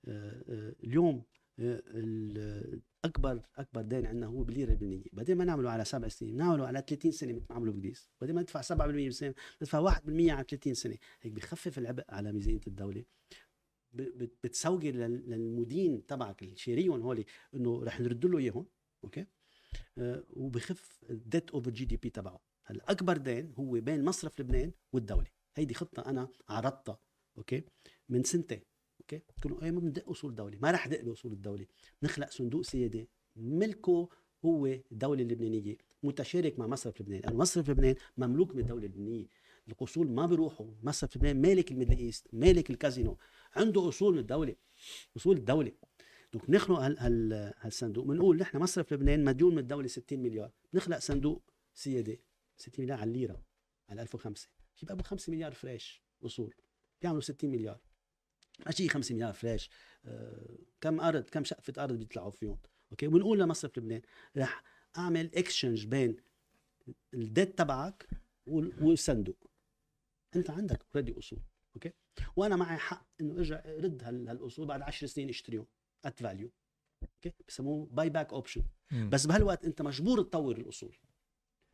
آه، آه، اليوم آه، اكبر اكبر دين عندنا هو بالليره اللبنانيه، بعدين ما نعمله على سبع سنين، نعمله على 30 سنه مثل ما عملوا بجريس بعدين ما ندفع 7% بالسنه، ندفع 1% على 30 سنه، هيك بخفف العبء على ميزانيه الدوله بتسوقي للمدين تبعك اللي شاريهم هولي انه رح نرد له اياهم، اوكي؟ وبخف الديت اوفر جي دي بي تبعه، هلا اكبر دين هو بين مصرف لبنان والدوله هيدي خطه انا عرضتها اوكي من سنتين اوكي كانوا ايه ما بندق اصول الدوله ما رح دق اصول الدوله نخلق صندوق سيادي ملكه هو الدوله اللبنانيه متشارك مع مصرف لبنان لانه مصرف لبنان مملوك من الدوله اللبنانيه الاصول ما بيروحوا مصرف لبنان مالك الميدل ايست مالك الكازينو عنده اصول من الدوله اصول الدوله دونك نخلق هال هال هالصندوق بنقول نحن مصرف لبنان مديون من الدوله 60 مليار بنخلق صندوق سيادي 60 مليار على الليره على 1005 يبقى ب 5 مليار فريش اصول بيعملوا 60 مليار ماشي 5 مليار فريش آه كم ارض كم شقفه ارض بيطلعوا فيهم اوكي ونقول لمصرف لبنان رح اعمل اكسشنج بين الديت تبعك والصندوق انت عندك اوريدي اصول اوكي وانا معي حق انه ارجع رد هالاصول بعد 10 سنين اشتريهم ات فاليو اوكي بسموه باي باك اوبشن بس بهالوقت انت مجبور تطور الاصول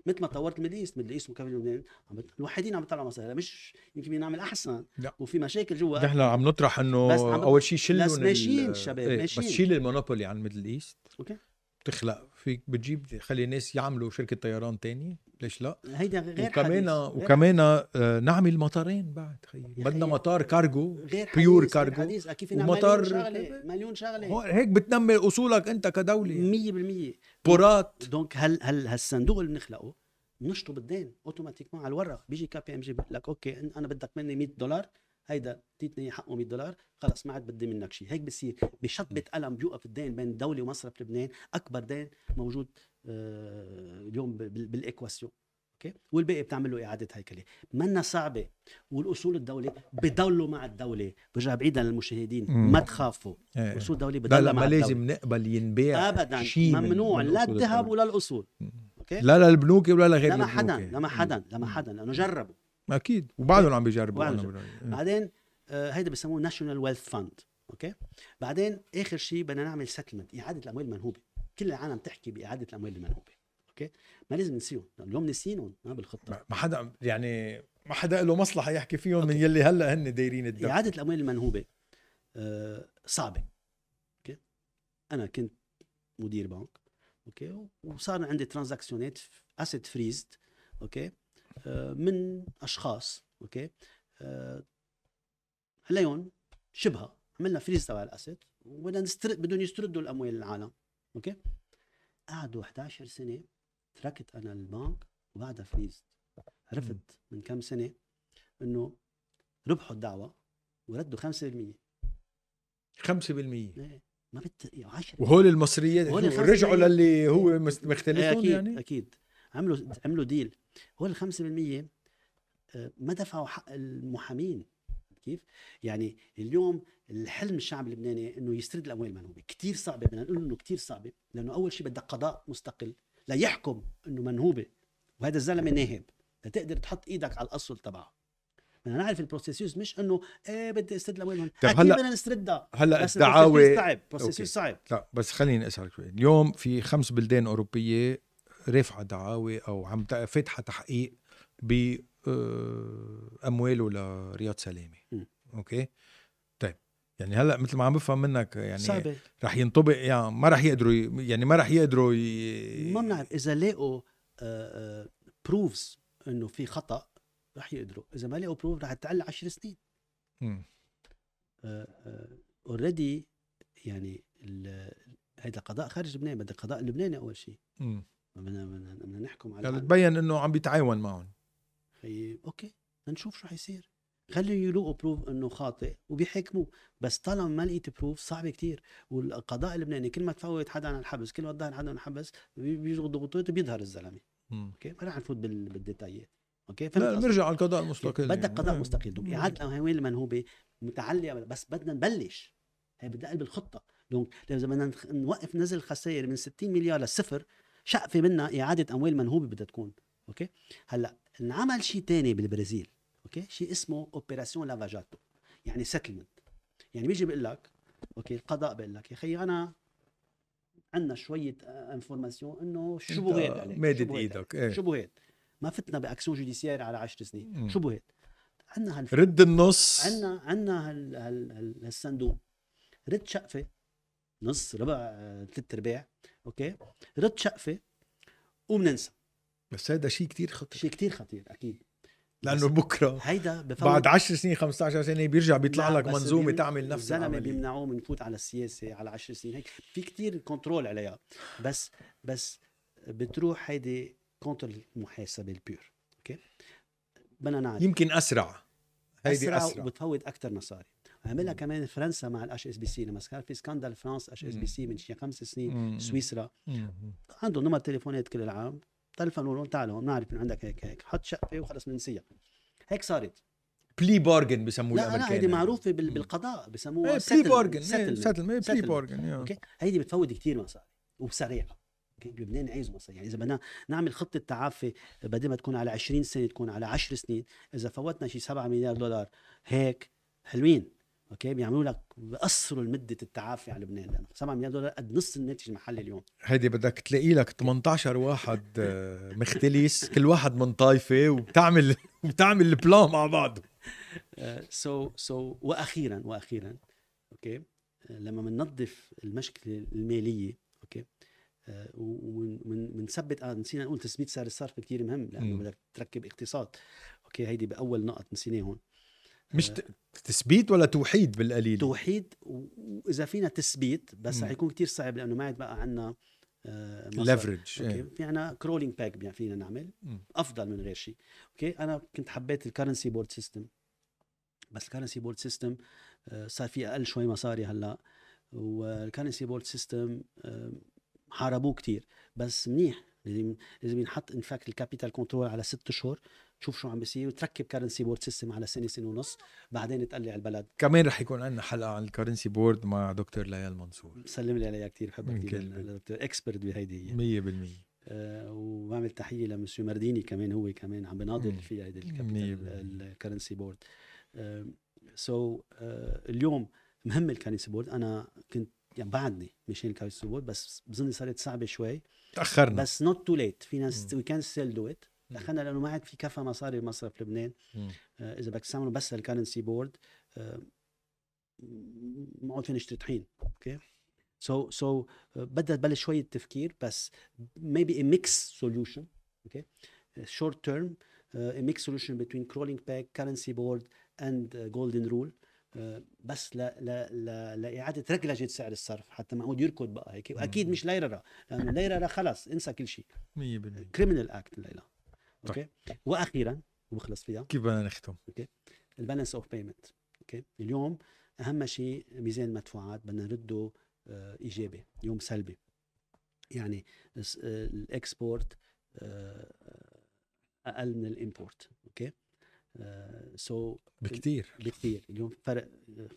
مثل ما طورت الميدل ايست الميدل ايست وكفر لبنان الوحيدين عم يطلعوا مصاري مش يمكن نعمل احسن لا. وفي مشاكل جوا نحن عم نطرح انه اول شيء شيل بس ماشيين الشباب ايه. ماشيين بس شيل المونوبولي عن الميدل ايست اوكي بتخلق فيك بتجيب خلي الناس يعملوا شركه طيران ثانيه ليش لا هيدا غير وكمان حديث. وكمان وكمان آه، نعمل مطارين بعد خيي بدنا مطار كارغو غير بيور حديث. كارجو غير حديث. ومطار مليون شغله مليون شغله هيك بتنمي اصولك انت كدوله 100% بورات دونك هل هل هالصندوق اللي بنخلقه بنشطه بالدين اوتوماتيكمون على الورق بيجي كابي ام جي بيقول لك اوكي انا بدك مني 100 دولار هيدا اديتني حقه 100 دولار خلص ما عاد بدي منك شيء هيك بصير بشطبه قلم بيوقف الدين بين الدوله ومصرف لبنان اكبر دين موجود آه، اليوم بالايكواسيون اوكي والباقي بتعمل له اعاده هيكله منا صعبه والاصول الدوله بضلوا مع الدوله برجع بعيدا للمشاهدين ما تخافوا ايه. إيه. اصول الدوله بضلوا مع الدوله لازم نقبل ينباع ابدا شي ممنوع من لا الذهب ولا الاصول اوكي لا للبنوك ولا لغير لما حدا لما حدا لما حدا لانه جربوا اكيد وبعدهم إيه. عم بيجربوا إيه. بعدين آه هيدا بسموه ناشونال ويلث فاند اوكي بعدين اخر شيء بدنا نعمل سيتلمنت اعاده الاموال المنهوبه كل العالم تحكي باعاده الاموال المنهوبه اوكي ما لازم ننسيهم اليوم نسينهم ما بالخطه ما حدا يعني ما حدا له مصلحه يحكي فيهم أوكي. من يلي هلا هن دايرين الدم اعاده الاموال المنهوبه آه صعبه اوكي انا كنت مدير بنك اوكي وصار عندي ترانزاكشنات اسيت فريزد اوكي آه، من اشخاص اوكي عليهم آه، شبه عملنا فريز تبع الاسيت وبدنا نسترد بدهم يستردوا الاموال العالم اوكي قعدوا 11 سنه تركت انا البنك وبعدها فريز عرفت من كم سنه انه ربحوا الدعوه وردوا 5% 5% ايه ما بت 10 وهول المصريين رجعوا للي هو إيه، مختلفون إيه، اكيد يعني اكيد عملوا عملوا ديل هو ال 5% آه، ما دفعوا حق المحامين كيف؟ يعني اليوم الحلم الشعب اللبناني انه يسترد الاموال المنهوبه، كثير صعبه بدنا نقول انه كثير صعبه، لانه اول شيء بدك قضاء مستقل ليحكم انه منهوبه، وهذا الزلمه ناهب، لتقدر تحط ايدك على الاصل تبعه. بدنا نعرف البروسيسيوس مش انه ايه بدي استرد الاموال المنهوبه، طيب هلا بدنا نستردها هلا الدعاوى صعب، بروسيسيوس صعب لا بس خليني اسالك شوي، اليوم في خمس بلدان اوروبيه رافعه دعاوي او عم فاتحه تحقيق بامواله آه، لرياض سلامه اوكي طيب يعني هلا مثل ما عم بفهم منك يعني صعبة. رح ينطبق يعني ما رح يقدروا يعني ما رح يقدروا ي... ما بنعرف اذا لاقوا بروفز آه، آه، انه في خطا رح يقدروا اذا ما لاقوا بروف رح تعلى 10 سنين اوريدي يعني هيدا القضاء خارج لبنان بدك قضاء لبناني اول شيء بدنا بدنا نحكم على يعني تبين انه عم بيتعاون معهم خيي طيب، اوكي نشوف شو حيصير خليهم يلوقوا بروف انه خاطئ وبيحكموه بس طالما ما لقيت بروف صعب كتير والقضاء اللبناني كل ما تفوت حدا عن الحبس كل ما تظهر حدا عن الحبس بيجوا ضغوطات وبيظهر الزلمه اوكي ما رح نفوت بالديتايات اوكي لا بنرجع على القضاء المستقل بدك يعني. قضاء مستقل دونك اعاده العناوين المنهوبه متعلقه بس بدنا نبلش هي بدها قلب الخطه دونك اذا بدنا نوقف نزل الخسائر من 60 مليار للصفر شقفه منها اعاده اموال منهوبه بدها تكون اوكي هلا انعمل شيء ثاني بالبرازيل اوكي شيء اسمه اوبراسيون لافاجاتو يعني سيتلمنت يعني بيجي بيقول لك اوكي القضاء بيقول لك يا اخي انا عندنا شويه انفورماسيون انه شبهات عليك مادد ايدك شبهات ما فتنا باكسيون جوديسيير على 10 سنين شبهات عندنا هال رد النص عندنا عندنا هال... هال... هال... هالصندوق رد شقفه نص ربع ثلاث آه، ارباع اوكي رد شقفه وبننسى بس هذا شيء كتير خطير شيء كتير خطير اكيد لانه بكره هيدا بفوت بعد 10 سنين 15 سنه بيرجع بيطلع لك منظومه بيمن... تعمل نفس الزلمه بيمنعوه من يفوت على السياسه على 10 سنين هيك في كتير كنترول عليها بس بس بتروح هيدي كونتر المحاسبه البيور اوكي بدنا نعرف يمكن اسرع هيدي اسرع, أسرع. وبتفوت اكثر مصاري عملها كمان فرنسا مع الاش اس بي سي لما صار في سكاندال فرانس اش اس بي سي من شي خمس سنين سويسرا عندهم نمر تليفونات كل العام تلفنوا لهم تعالوا بنعرف انه عندك هيك هيك حط شقفه وخلص بننسيها هيك صارت بلي بورجن بسموه الامريكان لا هيدي يعني. معروفه بالقضاء بسموها بلي بورجن سيتل بلي بورجن اوكي هيدي بتفوت كثير مصاري وبسريعه لبنان عايز مصاري يعني اذا بدنا نعمل خطه تعافي بدل ما تكون على 20 سنه تكون على 10 سنين اذا فوتنا شي 7 مليار دولار هيك حلوين اوكي بيعملوا لك بيقصروا لمده التعافي على لبنان لانه 7 مليار دولار قد نص الناتج المحلي اليوم هيدي بدك تلاقي لك 18 واحد آه، مختلس كل واحد من طائفه وبتعمل بتعمل البلان مع بعضه سو سو واخيرا واخيرا اوكي لما بننظف المشكله الماليه اوكي آه، ومنثبت اه نسينا نقول تثبيت سعر الصرف كثير مهم لانه بدك تركب اقتصاد اوكي هيدي باول نقط نسيناه هون مش تثبيت ولا توحيد بالقليل توحيد واذا فينا تثبيت بس رح يكون كتير صعب لانه ما عاد بقى عندنا ليفرج آه، اوكي في عنا كرولينج باك فينا نعمل افضل من غير شيء اوكي انا كنت حبيت الكرنسي بورد سيستم بس الكرنسي بورد سيستم صار في اقل شوي مصاري هلا والكرنسي بورد سيستم حاربوه كتير بس منيح لازم لازم ينحط انفاكت الكابيتال كنترول على ست شهور تشوف شو عم بيصير وتركب كرنسي بورد سيستم على سنه سنه ونص بعدين تقلع البلد كمان رح يكون عندنا حلقه عن الكرنسي بورد مع دكتور ليال منصور سلم لي عليها كثير بحبها كثير دكتور اكسبرت بهيدي هي 100% أه وبعمل تحيه لمسيو مارديني كمان هو كمان عم بناضل في هيدي الكرنسي بورد سو اليوم مهم الكرنسي بورد انا كنت يعني بعدني مشان الكرنسي بورد بس بظن صارت صعبه شوي تاخرنا بس نوت تو ليت في ناس وي كان ستيل دو ات دخلنا لانه ما عاد في كفى مصاري بمصرف لبنان آه اذا بدك تستعمله بس الكرنسي آه، بورد ما عاد فينا نشتري طحين اوكي سو سو بدها تبلش شويه تفكير بس ميبي ا ميكس سوليوشن اوكي شورت تيرم ا ميكس سوليوشن بين كرولينج باك كرنسي بورد اند جولدن رول أه، بس ل... ل... ل... لاعاده ركلجه سعر الصرف حتى معود يركض بقى هيك واكيد مش ليرة لانه ليرة خلص انسى كل شيء 100% كريمنال اكت الليله اوكي واخيرا وبخلص فيها كيف بدنا نختم اوكي البالانس اوف بيمنت اوكي اليوم اهم شيء ميزان المدفوعات بدنا نرده أه، ايجابي يوم سلبي يعني آه، الاكسبورت اقل من الامبورت اوكي سو آه، بكثير بكثير اليوم فرق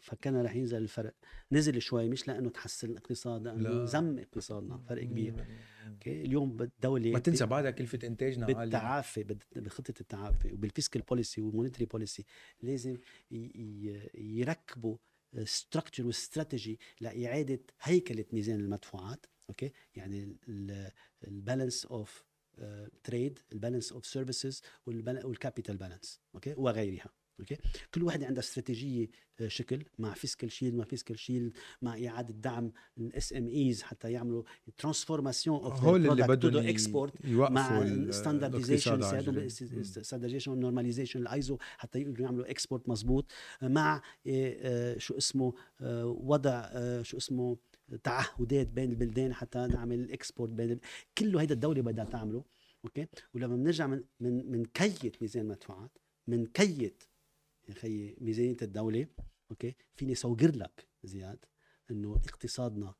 فكنا رح ينزل الفرق نزل شوي مش لانه تحسن الاقتصاد لانه زم اقتصادنا فرق كبير اوكي اليوم الدوله ما تنسى بعدها كلفه انتاجنا عاليه بالتعافي بخطه التعافي وبالفيسكال بوليسي والمونيتري بوليسي لازم يركبوا ستراكشر واستراتيجي لاعاده هيكله ميزان المدفوعات اوكي يعني البالانس اوف تريد البالانس اوف سيرفيسز والكابيتال بالانس اوكي وغيرها اوكي كل واحد عندها استراتيجيه آه، شكل مع فيسكال شيلد مع فيسكال شيلد مع اعاده دعم الاس ام ايز حتى يعملوا ترانسفورماسيون اوف هول اللي بدهم اكسبورت مع الستاندرديزيشن ستاندرديزيشن نورماليزيشن الايزو حتى يقدروا يعملوا اكسبورت مزبوط مع آه، آه، شو اسمه وضع شو اسمه تعهدات بين البلدان حتى نعمل اكسبورت بين كله هيدا الدوله بدها تعمله اوكي ولما بنرجع من من من كيت ميزان مدفوعات من كيت يا خيي ميزانيه الدوله اوكي فيني صوغر لك زياد انه اقتصادنا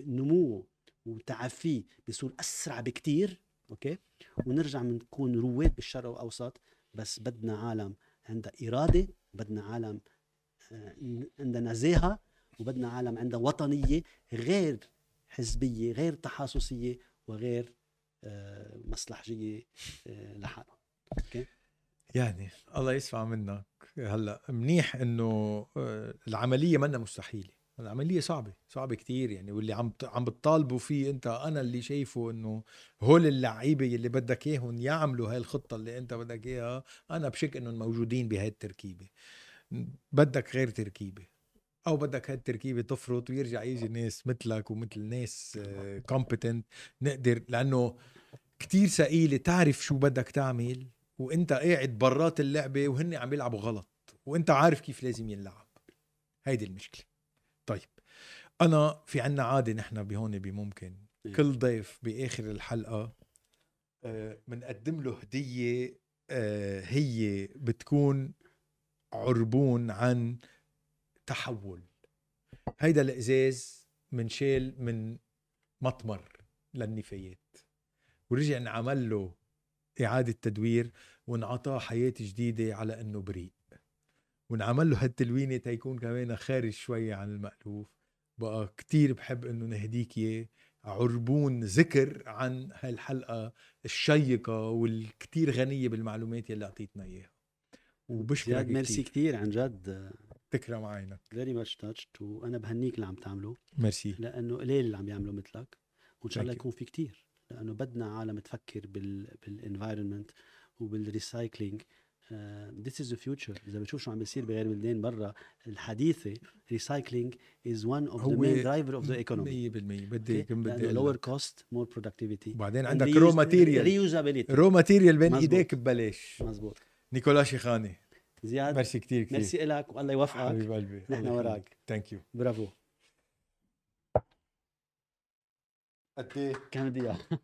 نموه وتعافيه بصير اسرع بكتير اوكي ونرجع بنكون رواد بالشرق الاوسط بس بدنا عالم عندها اراده بدنا عالم آه، عندها نزاهه وبدنا عالم عندها وطنيه غير حزبيه غير تحاصصيه وغير آه، مصلحجيه آه، لحالهم اوكي يعني الله يسمع منك هلا منيح انه آه، العمليه منا مستحيله العمليه صعبه صعبه كتير يعني واللي عم عم بتطالبوا فيه انت انا اللي شايفه انه هول اللعيبه اللي بدك اياهم يعملوا هاي الخطه اللي انت بدك اياها انا بشك انهم موجودين بهاي التركيبه بدك غير تركيبه او بدك هالتركيبه تفرط ويرجع يجي آه. ناس مثلك ومثل ناس كومبتنت آه، آه. نقدر لانه كتير ثقيله تعرف شو بدك تعمل وانت قاعد برات اللعبه وهن عم يلعبوا غلط وانت عارف كيف لازم ينلعب هيدي المشكله طيب انا في عنا عاده نحن بهون بممكن إيه. كل ضيف باخر الحلقه بنقدم له هديه هي بتكون عربون عن تحول هيدا الازاز منشال من مطمر للنفايات ورجع انعمل له اعاده تدوير وانعطاه حياه جديده على انه بريء ونعمل له هالتلوينه تيكون كمان خارج شوي عن المألوف بقى كتير بحب انه نهديك اياه عربون ذكر عن هالحلقه الشيقه والكتير غنيه بالمعلومات يلي اعطيتنا اياها وبشكرك ميرسي كتير عن جد تكرم عينك فيري ماتش تاتشد وانا بهنيك اللي عم تعمله ميرسي لانه قليل اللي عم يعملوا مثلك وان شاء الله يكون في كتير لانه بدنا عالم تفكر بال بالانفايرمنت وبالريسايكلينج ذيس از ذا فيوتشر اذا بتشوف شو عم بيصير بغير بلدان برا الحديثه ريسايكلينج از ون اوف ذا مين درايفر اوف ذا ايكونومي 100% بدي كم بدي لور كوست مور برودكتيفيتي وبعدين عندك رو ماتيريال ريوزابيليتي رو ماتيريال بين ايديك ببلاش مزبوط نيكولا شيخاني زياد ميرسي كثير كثير ميرسي لك والله يوفقك حبيب قلبي نحن وراك ثانك يو برافو قد ايه؟ كم دقيقة؟